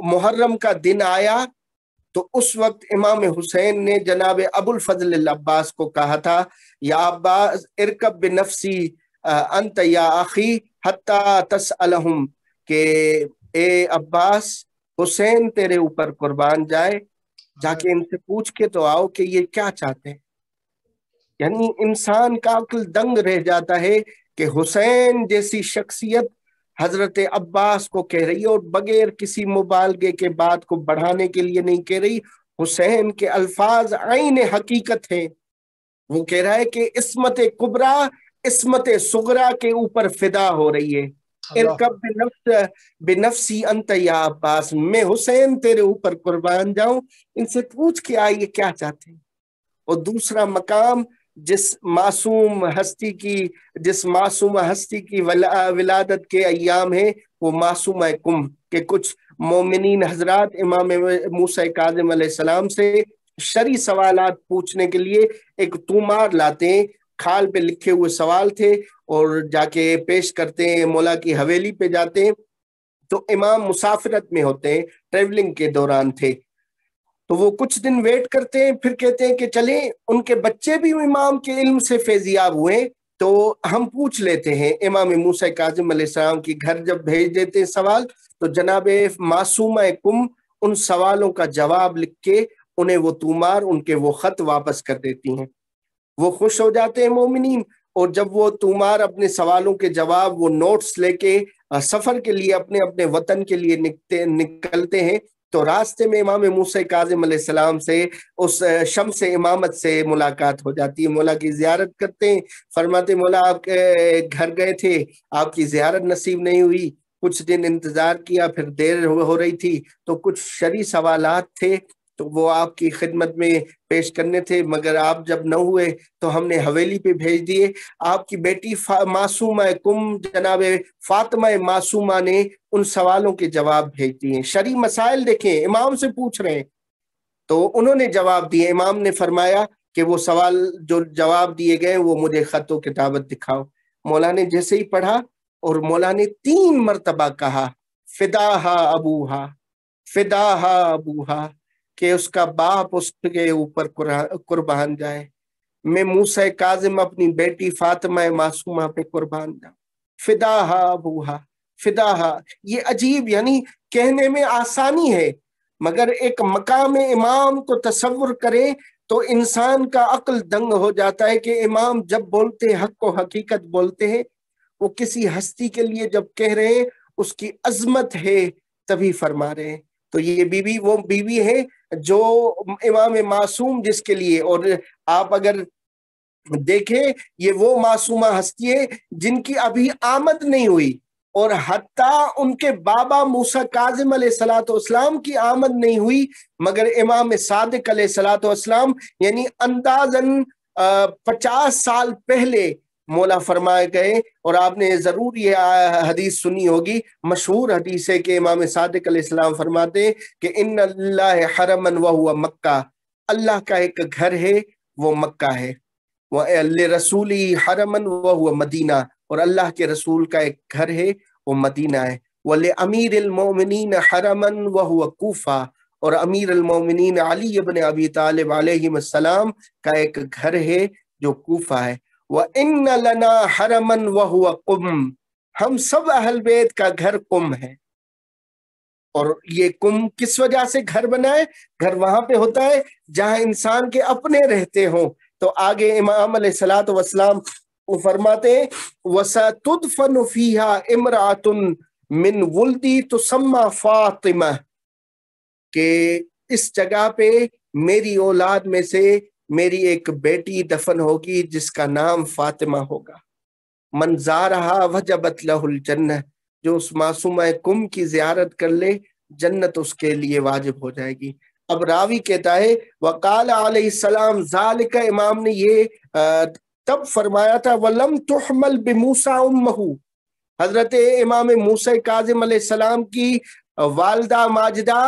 मुहर्रम का दिन आया तो उस वक्त इमाम हुसैन ने जनाब अबुल फजल अब्बास को कहा था या अब्बास इरकब नफसी अंत या आखी हत्ता के ए अब्बास हुसैन तेरे ऊपर कुर्बान जाए जाके इनसे पूछ के तो आओ कि ये क्या चाहते हैं यानी इंसान का अकल दंग रह जाता है कि हुसैन जैसी शख्सियत हजरत अब्बास को कह रही है और बगैर किसी मुबालगे के बात को बढ़ाने के लिए नहीं कह रही हुसैन के अल्फाज आईने हकीकत है वो कह रहा है कि इसमत कुबरा इसमत सुगरा के ऊपर फिदा हो रही है इरकब मैं हुसैन तेरे ऊपर कुर्बान जाऊं इनसे पूछ के आइए क्या चाहते हैं और दूसरा मकाम जिस मासूम हस्ती की जिस मासूम हस्ती की वला, विलादत के अयाम है वो मासूम कुम के कुछ मोमिन हजरात इमाम मूसा काजम सलाम से शरी सवाल पूछने के लिए एक तुमार लाते हैं खाल पे लिखे हुए सवाल थे और जाके पेश करते हैं मौला की हवेली पे जाते हैं तो इमाम मुसाफिरत में होते हैं ट्रेवलिंग के दौरान थे तो वो कुछ दिन वेट करते हैं फिर कहते हैं कि चले उनके बच्चे भी इमाम के इल्म से फैजियाब हुए तो हम पूछ लेते हैं इमाम मूसा काजिम सलाम की घर जब भेज देते हैं सवाल तो जनाब मासूमा कुम उन सवालों का जवाब लिख के उन्हें वो तुमार उनके वो खत वापस कर देती हैं वो खुश हो जाते हैं मोमिन और जब वो तुमार अपने सवालों के जवाब वो नोट्स लेके सफर के लिए अपने अपने वतन के लिए निकते निकलते हैं तो रास्ते में इमाम मूसा काजिम सलाम से उस शम से इमामत से मुलाकात हो जाती है मौला की जियारत करते हैं फरमाते मौला आप घर गए थे आपकी जियारत नसीब नहीं हुई कुछ दिन इंतजार किया फिर देर हो रही थी तो कुछ शरी सवाल थे तो वो आपकी खिदमत में पेश करने थे मगर आप जब न हुए तो हमने हवेली पे भेज दिए आपकी बेटी मासूमा कुम जनाब फातमा मासूमा ने उन सवालों के जवाब भेज दिए शरी मसाइल देखें इमाम से पूछ रहे हैं तो उन्होंने जवाब दिए इमाम ने फरमाया कि वो सवाल जो जवाब दिए गए वो मुझे खतो किताबत दिखाओ मौला ने जैसे ही पढ़ा और मौला ने तीन मरतबा कहा फिदा हा अबूहा हा अबूहा कि उसका बाप उसके ऊपर कुर्बान जाए मैं मूसा काजिम अपनी बेटी फातिमा मासूमा पे कुर्बान जाऊं अबूहा बूहा हा ये अजीब यानी कहने में आसानी है मगर एक मकाम इमाम को तस्वुर करें तो इंसान का अक्ल दंग हो जाता है कि इमाम जब बोलते हक को हकीकत बोलते हैं वो किसी हस्ती के लिए जब कह रहे हैं उसकी अजमत है तभी फरमा रहे हैं तो ये बीवी वो बीवी है जो इमाम मासूम जिसके लिए और आप अगर देखें ये वो मासूमा हस्ती है जिनकी अभी आमद नहीं हुई और हती उनके बाबा मूसा काजिम सलाम की आमद नहीं हुई मगर इमाम सलात सलाम यानी अंदाजन पचास साल पहले मौला फरमाए गए और आपने ज़रूर ये हदीस सुनी होगी मशहूर हदीस है कि इमाम सादिक फरमाते कि इन अल्लाह हरमन व हुआ मक्का अल्लाह का एक घर है वो मक्का है वह रसूली हरमन व हुआ मदीना और अल्लाह के रसूल का एक घर है वो मदीना है वल अमीर मोमिन हरमन व हुआ कूफा और अमीर अलमोमिन अली अबन अबी तालब का एक घर है जो कोफा है वना हरमन वह कुम हम सब अहलवेद का घर कुम है और ये कुम किस वजह से घर बनाए घर वहां पे होता है जहां इंसान के अपने रहते हो तो आगे इमाम सलात वसलाम फरमाते वसतुदफनफीहा इमरातुन मिन वुल्दी तुसम्मा फातिमा के इस जगह पे मेरी औलाद में से मेरी एक बेटी दफन होगी जिसका नाम फातिमा होगा मन जा रहा वजबत लहुल जन्न जो उस मासूम कुम की जियारत कर ले जन्नत उसके लिए वाजिब हो जाएगी अब रावी कहता है वकाल आलम जाल का इमाम ने ये तब फरमाया था वलम तुहमल बिमूसा उम्महू हजरत इमाम मूस काजिम सलाम की वालदा माजदा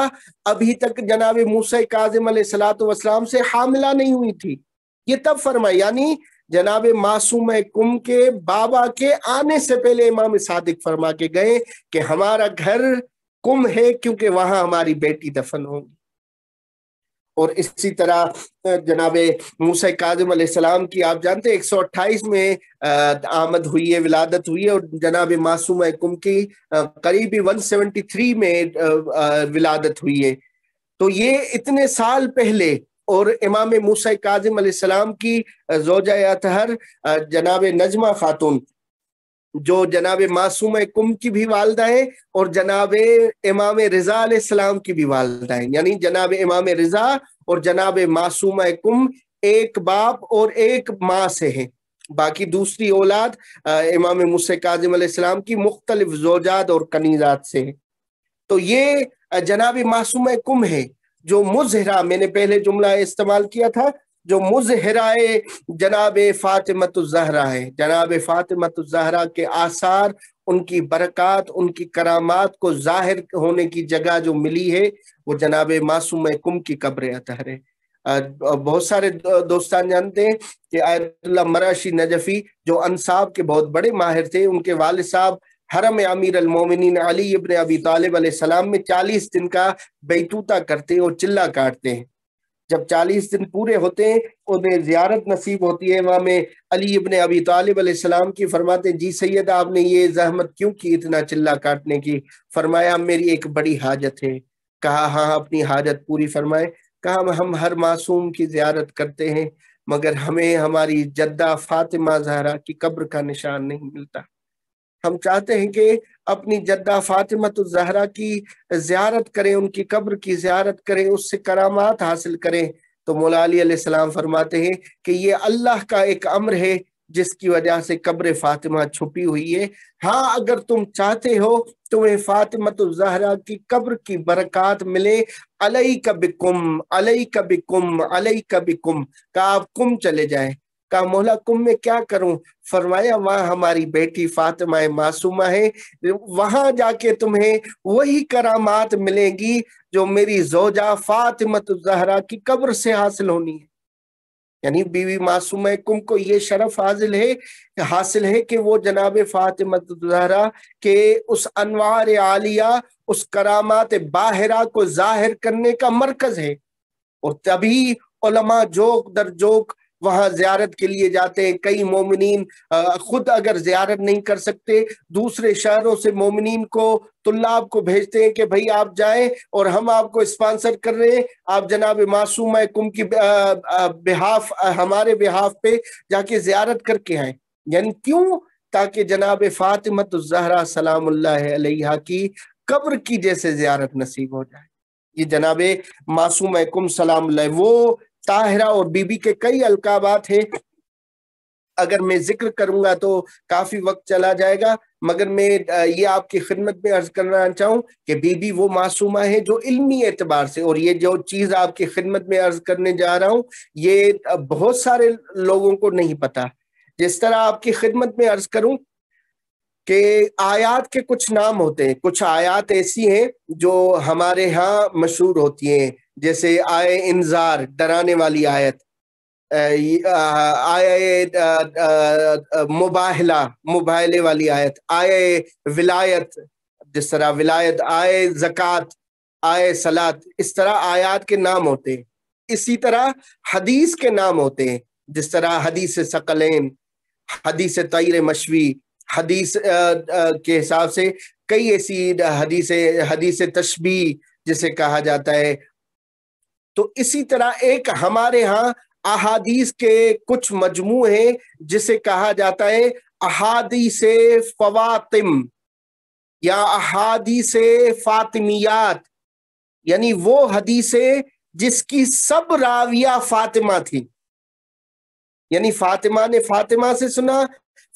अभी तक जनाब मूसा काजिम सलाम से हामला नहीं हुई थी ये तब फरमाई यानी जनाब मासूम कुम के बाबा के आने से पहले इमाम सादिक फरमा के गए कि हमारा घर कुम है क्योंकि वहां हमारी बेटी दफन होगी और इसी तरह जनाब मूसा काजम सलाम की आप जानते एक सौ अट्ठाईस में आमद हुई है विलादत हुई है और जनाब मासूम कुम की करीबी वन सेवेंटी थ्री में विलादत हुई है तो ये इतने साल पहले और इमाम मूसा काजम सलाम की जोजा अतहर जनाब नजमा खातून जो जनाब मासूम कुम की भी वालदा है और जनाब इमाम रज़ा की भी वालदा है यानी जनाब इमाम रज़ा और जनाब मासूम कुम एक बाप और एक माँ से है बाकी दूसरी औलाद इमाम मुस्से काजिम की मुख्तलिफ जोजात और कनीजात से है तो ये जनाब मासूम कुम है जो मुजहरा मैंने पहले जुमला इस्तेमाल किया था जो मुजहराए जनाब जहरा है जनाब जहरा के आसार उनकी बरकत उनकी करामात को जाहिर होने की जगह जो मिली है वो जनाब मासूम कुम की कब्र अतहर है बहुत सारे दोस्तान जानते हैं कि आयतुल्ला मराशी नजफ़ी जो अनसाब के बहुत बड़े माहिर थे उनके वाल साहब हरम आमिर अलमोमिन अली इबन अबी तालिब सलाम में चालीस दिन का बैतूता करते हैं और चिल्ला काटते हैं जब चालीस दिन पूरे होते हैं उन्हें जियारत नसीब होती है इमाम अली इबन अबी तालिब अलैहिस्सलाम की फरमाते जी सैद आपने ये जहमत क्यों की इतना चिल्ला काटने की फरमाया मेरी एक बड़ी हाजत है कहा हाँ, हाँ अपनी हाजत पूरी फरमाए कहा हम हर मासूम की जियारत करते हैं मगर हमें हमारी जद्दा फातिमा जहरा की कब्र का निशान नहीं मिलता हम चाहते हैं कि अपनी जद्दा फातिमा तो जहरा की ज्यारत करें उनकी कब्र की ज्यारत करें उससे करामात हासिल करें तो मौला फरमाते हैं कि ये अल्लाह का एक अम्र है जिसकी वजह से कब्र फातिमा छुपी हुई है हाँ अगर तुम चाहते हो तुम्हें फातिमा तो जहरा की कब्र की बरकत मिले अलई कबिकुम अलई कबिकुम अलई कबिकुम का आप कुम चले जाए का मोहला कुंभ में क्या करूं फरमाया वहां हमारी बेटी फातिमा मासूमा है वहां जाके तुम्हें वही करामात मिलेंगी जो मेरी जोजा फातिमत जहरा की कब्र से हासिल होनी है यानी बीवी मासूम कुम को ये शरफ हासिल है हासिल है कि वो जनाब फातिमत जहरा के उस अनवार आलिया उस करामात बाहरा को जाहिर करने का मरकज है और तभी जोक दर जोक वहाँ ज्यारत के लिए जाते हैं कई मोमिन खुद अगर ज्यारत नहीं कर सकते दूसरे शहरों से मोमिन को तुल्लाब को भेजते हैं कि भाई आप जाएं और हम आपको स्पॉन्सर कर रहे हैं आप जनाब मासूम कुम की बिहाफ हमारे बिहाफ पे जाके ज्यारत करके आए यानी क्यों ताकि जनाब फातिमत जहरा सलाम की कब्र की जैसे ज्यारत नसीब हो जाए ये जनाब मासूम कुम सलाम वो ताहरा और बीबी के कई अलकाबात हैं अगर मैं जिक्र करूंगा तो काफी वक्त चला जाएगा मगर मैं ये आपकी खिदमत में अर्ज करना चाहूँ कि बीबी वो मासूमा है जो इल्मी एतबार से और ये जो चीज़ आपकी खिदमत में अर्ज करने जा रहा हूँ ये बहुत सारे लोगों को नहीं पता जिस तरह आपकी खिदमत में अर्ज करूँ कि आयात के कुछ नाम होते हैं कुछ आयात ऐसी हैं जो हमारे यहाँ मशहूर होती हैं जैसे आए इंजार डराने वाली आयत आय मुबाहला मुबाहले वाली आयत आय विलायत जिस तरह विलायत आय जक़ात आय सलात इस तरह आयात के नाम होते हैं इसी तरह हदीस के नाम होते हैं जिस तरह हदीस सकलेन हदीस तैर मशवी हदीस आ, आ, के हिसाब से कई ऐसी हदीस हदीस तशबी जिसे कहा जाता है तो इसी तरह एक हमारे यहाँ अहादीस के कुछ मजमू हैं जिसे कहा जाता है अहादी से फवातिम या अहादी से फातिमियात यानी वो हदीसे जिसकी सब राविया फातिमा थी यानी फातिमा ने फातिमा से सुना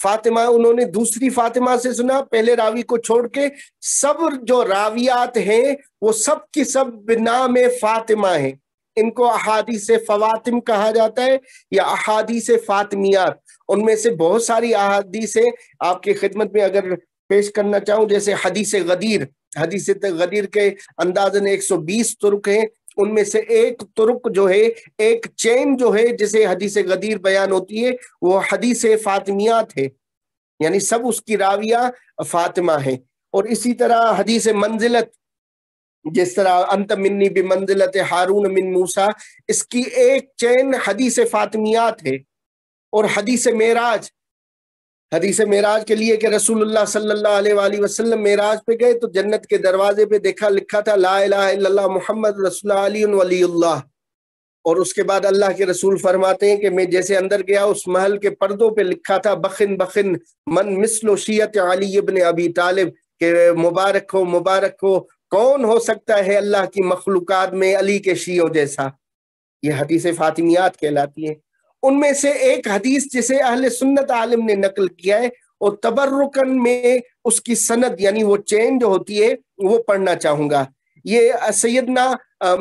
फातिमा उन्होंने दूसरी फातिमा से सुना पहले रावी को छोड़ के सब जो रावियात हैं वो सब की सब बिना में फातिमा हैं इनको अहादी से फवातिम कहा जाता है या अहादी से फातमियात उनमें से बहुत सारी अहादी से आपकी खिदमत में अगर पेश करना चाहूं जैसे हदीस गदीर हदीस गदीर के अंदाजन 120 तुर्क हैं उनमें से एक तुर्क जो है एक चैन जो है जिसे हदीस गदीर बयान होती है वो हदीस फातमियात है यानी सब उसकी राविया फातिमा है और इसी तरह हदीस मंजिलत जिस तरह अंत मिन्नी मंजिलत हारून मिन मूसा इसकी एक चैन हदीस फातमियात है और हदीस मेराज हदीस मेराज के लिए कि रसूलुल्लाह सल्लल्लाहु अलैहि वसल्लम मेराज पे गए तो जन्नत के दरवाजे पे देखा लिखा था ला इलाहा मोहम्मद रसुल्ला और उसके बाद अल्लाह के रसूल फरमाते हैं कि मैं जैसे अंदर गया उस महल के पर्दों पे लिखा था बखिन बखिन मन मिसलो शीयत अली इबन अबी तालिब के मुबारक हो मुबारक हो कौन हो सकता है अल्लाह की मखलूकत में अली के शियो जैसा ये हदीस फातिमियात कहलाती है उनमें से एक हदीस जिसे अहल सुन्नत आलम ने नकल किया है और तबर्रुकन में उसकी सनद यानी वो चेंज जो होती है वो पढ़ना चाहूंगा ये सैदना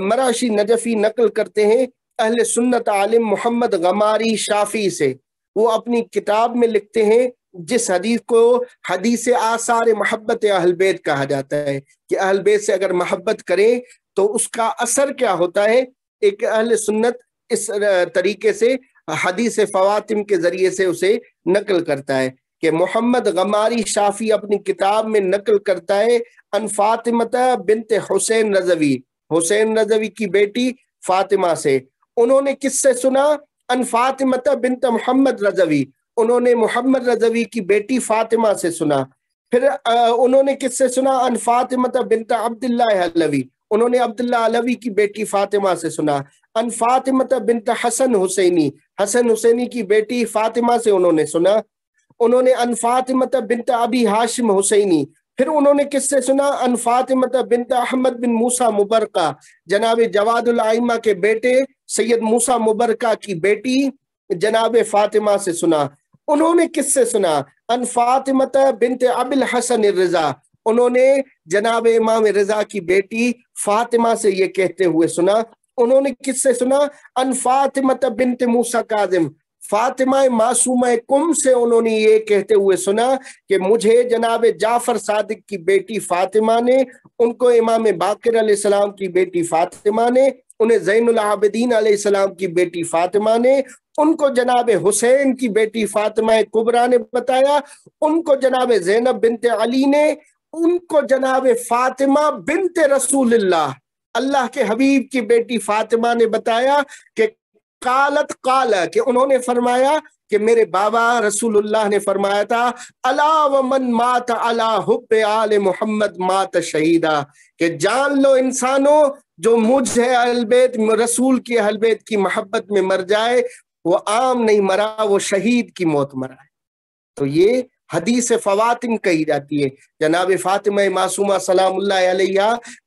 मराशी नजफी नकल करते हैं अहल सुन्नत आलिम मोहम्मद गमारी शाफी से वो अपनी किताब में लिखते हैं जिस हदीस को हदीस आसार मोहब्बत अहलबेद कहा जाता है कि अहलबेद से अगर मोहब्बत करें तो उसका असर क्या होता है एक अहल सुन्नत इस तरीके से हदीस फ़वातिम के ज़रिए से उसे नकल करता है कि मोहम्मद गमारी शाफी अपनी किताब में नकल करता है अन बिनत हुसैन रजवी हुसैन रजवी की बेटी फातिमा से उन्होंने किससे सुना अन बिनत मोहम्मद रजवी उन्होंने मोहम्मद रजवी की बेटी फातिमा से सुना फिर उन्होंने किससे सुना अन फातिमा बिनता अब्दुल्लावी उन्होंने अब्दुल्ला अलवी की बेटी फातिमा से सुना अन फातिमा बिनत हसन हुसैनी हसन हुसैनी की बेटी फातिमा से उन्होंने सुना उन्होंने अन फातिमा बिनत अबी हाशिम हुसैनी फिर उन्होंने किससे सुना अन फातिमा बिनत अहमद बिन मूसा मुबरका जनाब जवादुलमा के बेटे सैयद मूसा मुबरका की बेटी जनाब फातिमा से सुना उन्होंने किससे सुना अन फातिमत बिनत अबिल हसन रजा उन्होंने जनाब इमाम रजा की बेटी फातिमा से ये कहते हुए सुना उन्होंने किससे सुना अन फातिमत मूसा काजिम फातिमा मासूम कुम से उन्होंने ये कहते हुए सुना कि मुझे जनाब जाफर सादिक की बेटी फातिमा ने उनको इमाम बाकर की बेटी फातिमा ने उन्हें जैनदीन आलाम की बेटी फातिमा ने उनको जनाब हुसैन की बेटी फातिमा कुबरा ने बताया उनको जनाब जैनब बिनते अली ने उनको जनाब फातिमा बिनते रसूलुल्लाह अल्लाह के हबीब की बेटी फातिमा ने बताया कि कालत काल कि उन्होंने फरमाया कि मेरे बाबा रसूलुल्लाह ने फरमाया था अला मन मात अला हुब आल मोहम्मद मात शहीदा कि जान लो इंसानों जो मुझ है अलबैत रसूल की अलबैत की मोहब्बत में मर जाए वो आम नहीं मरा वो शहीद की मौत मरा है तो ये हदीस फवातिन कही जाती है जनाब फातिम मासूमा सलाम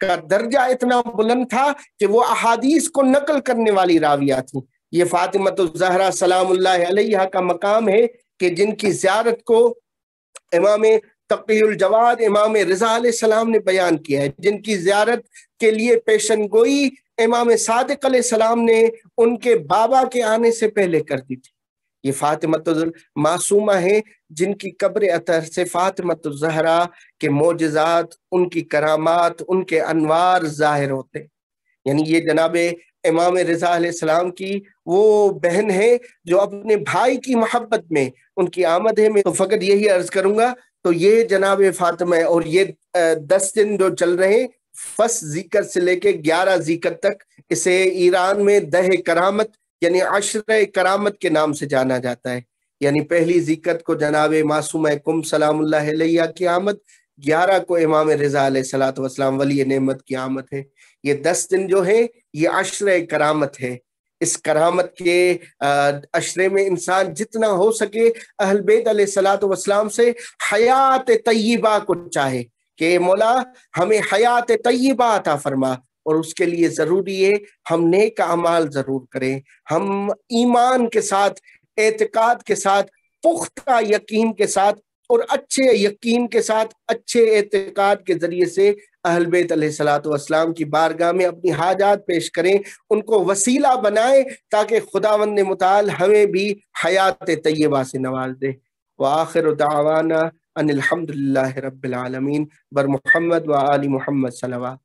का दर्जा इतना बुलंद था कि वो अहादीस को नकल करने वाली राविया थी ये फातिमा तो जहरा सलाम का मकाम है कि जिनकी ज्यारत को इमाम जवाद इमाम रज़ा ने बयान किया है जिनकी ज्यारत के लिए पेशन गोई इमाम सादक सलाम ने उनके बाबा के आने से पहले कर दी थी ये फातिमत मासूमा है जिनकी कब्र अतर से जहरा के मोजात उनकी करामात उनके अनवार जाहिर होते यानी ये जनाब इमाम रज़ा सलाम की वो बहन है जो अपने भाई की मोहब्बत में उनकी आमद है मैं तो फ़कत यही अर्ज़ करूंगा तो ये जनाब फातिमा और ये दस दिन जो चल रहे हैं फर्स्ट जिक्र से लेके ग्यारह जिक्र तक इसे ईरान में दह करामत यानी अशर करामत के नाम से जाना जाता है यानी पहली जिक्र को जनाब मासूम कुम सलाम की आमद ग्यारह को इमाम रजा सलात वसलाम वली नमत की आमद है ये दस दिन जो है ये अशर करामत है इस करामत के अशरे में इंसान जितना हो सके अहलबेद सलात वसलाम से हयात तय्यबा को चाहे कि मौला हमें हयात तय्यबा आता फरमा और उसके लिए ज़रूरी है हम नेक अमाल ज़रूर करें हम ईमान के साथ एतक़ाद के साथ पुख्ता यकीन के साथ और अच्छे यकीन के साथ अच्छे एतक़ाद के ज़रिए से अहलबेत सलाम की बारगाह में अपनी हाजात पेश करें उनको वसीला बनाएं ताकि खुदावंद मताल हमें भी हयात तय्यबा से नवाज दे व आखिर दावाना अनिलहमदिल्ला रबालमीन बर मोहम्मद व आली मोहम्मद सलवा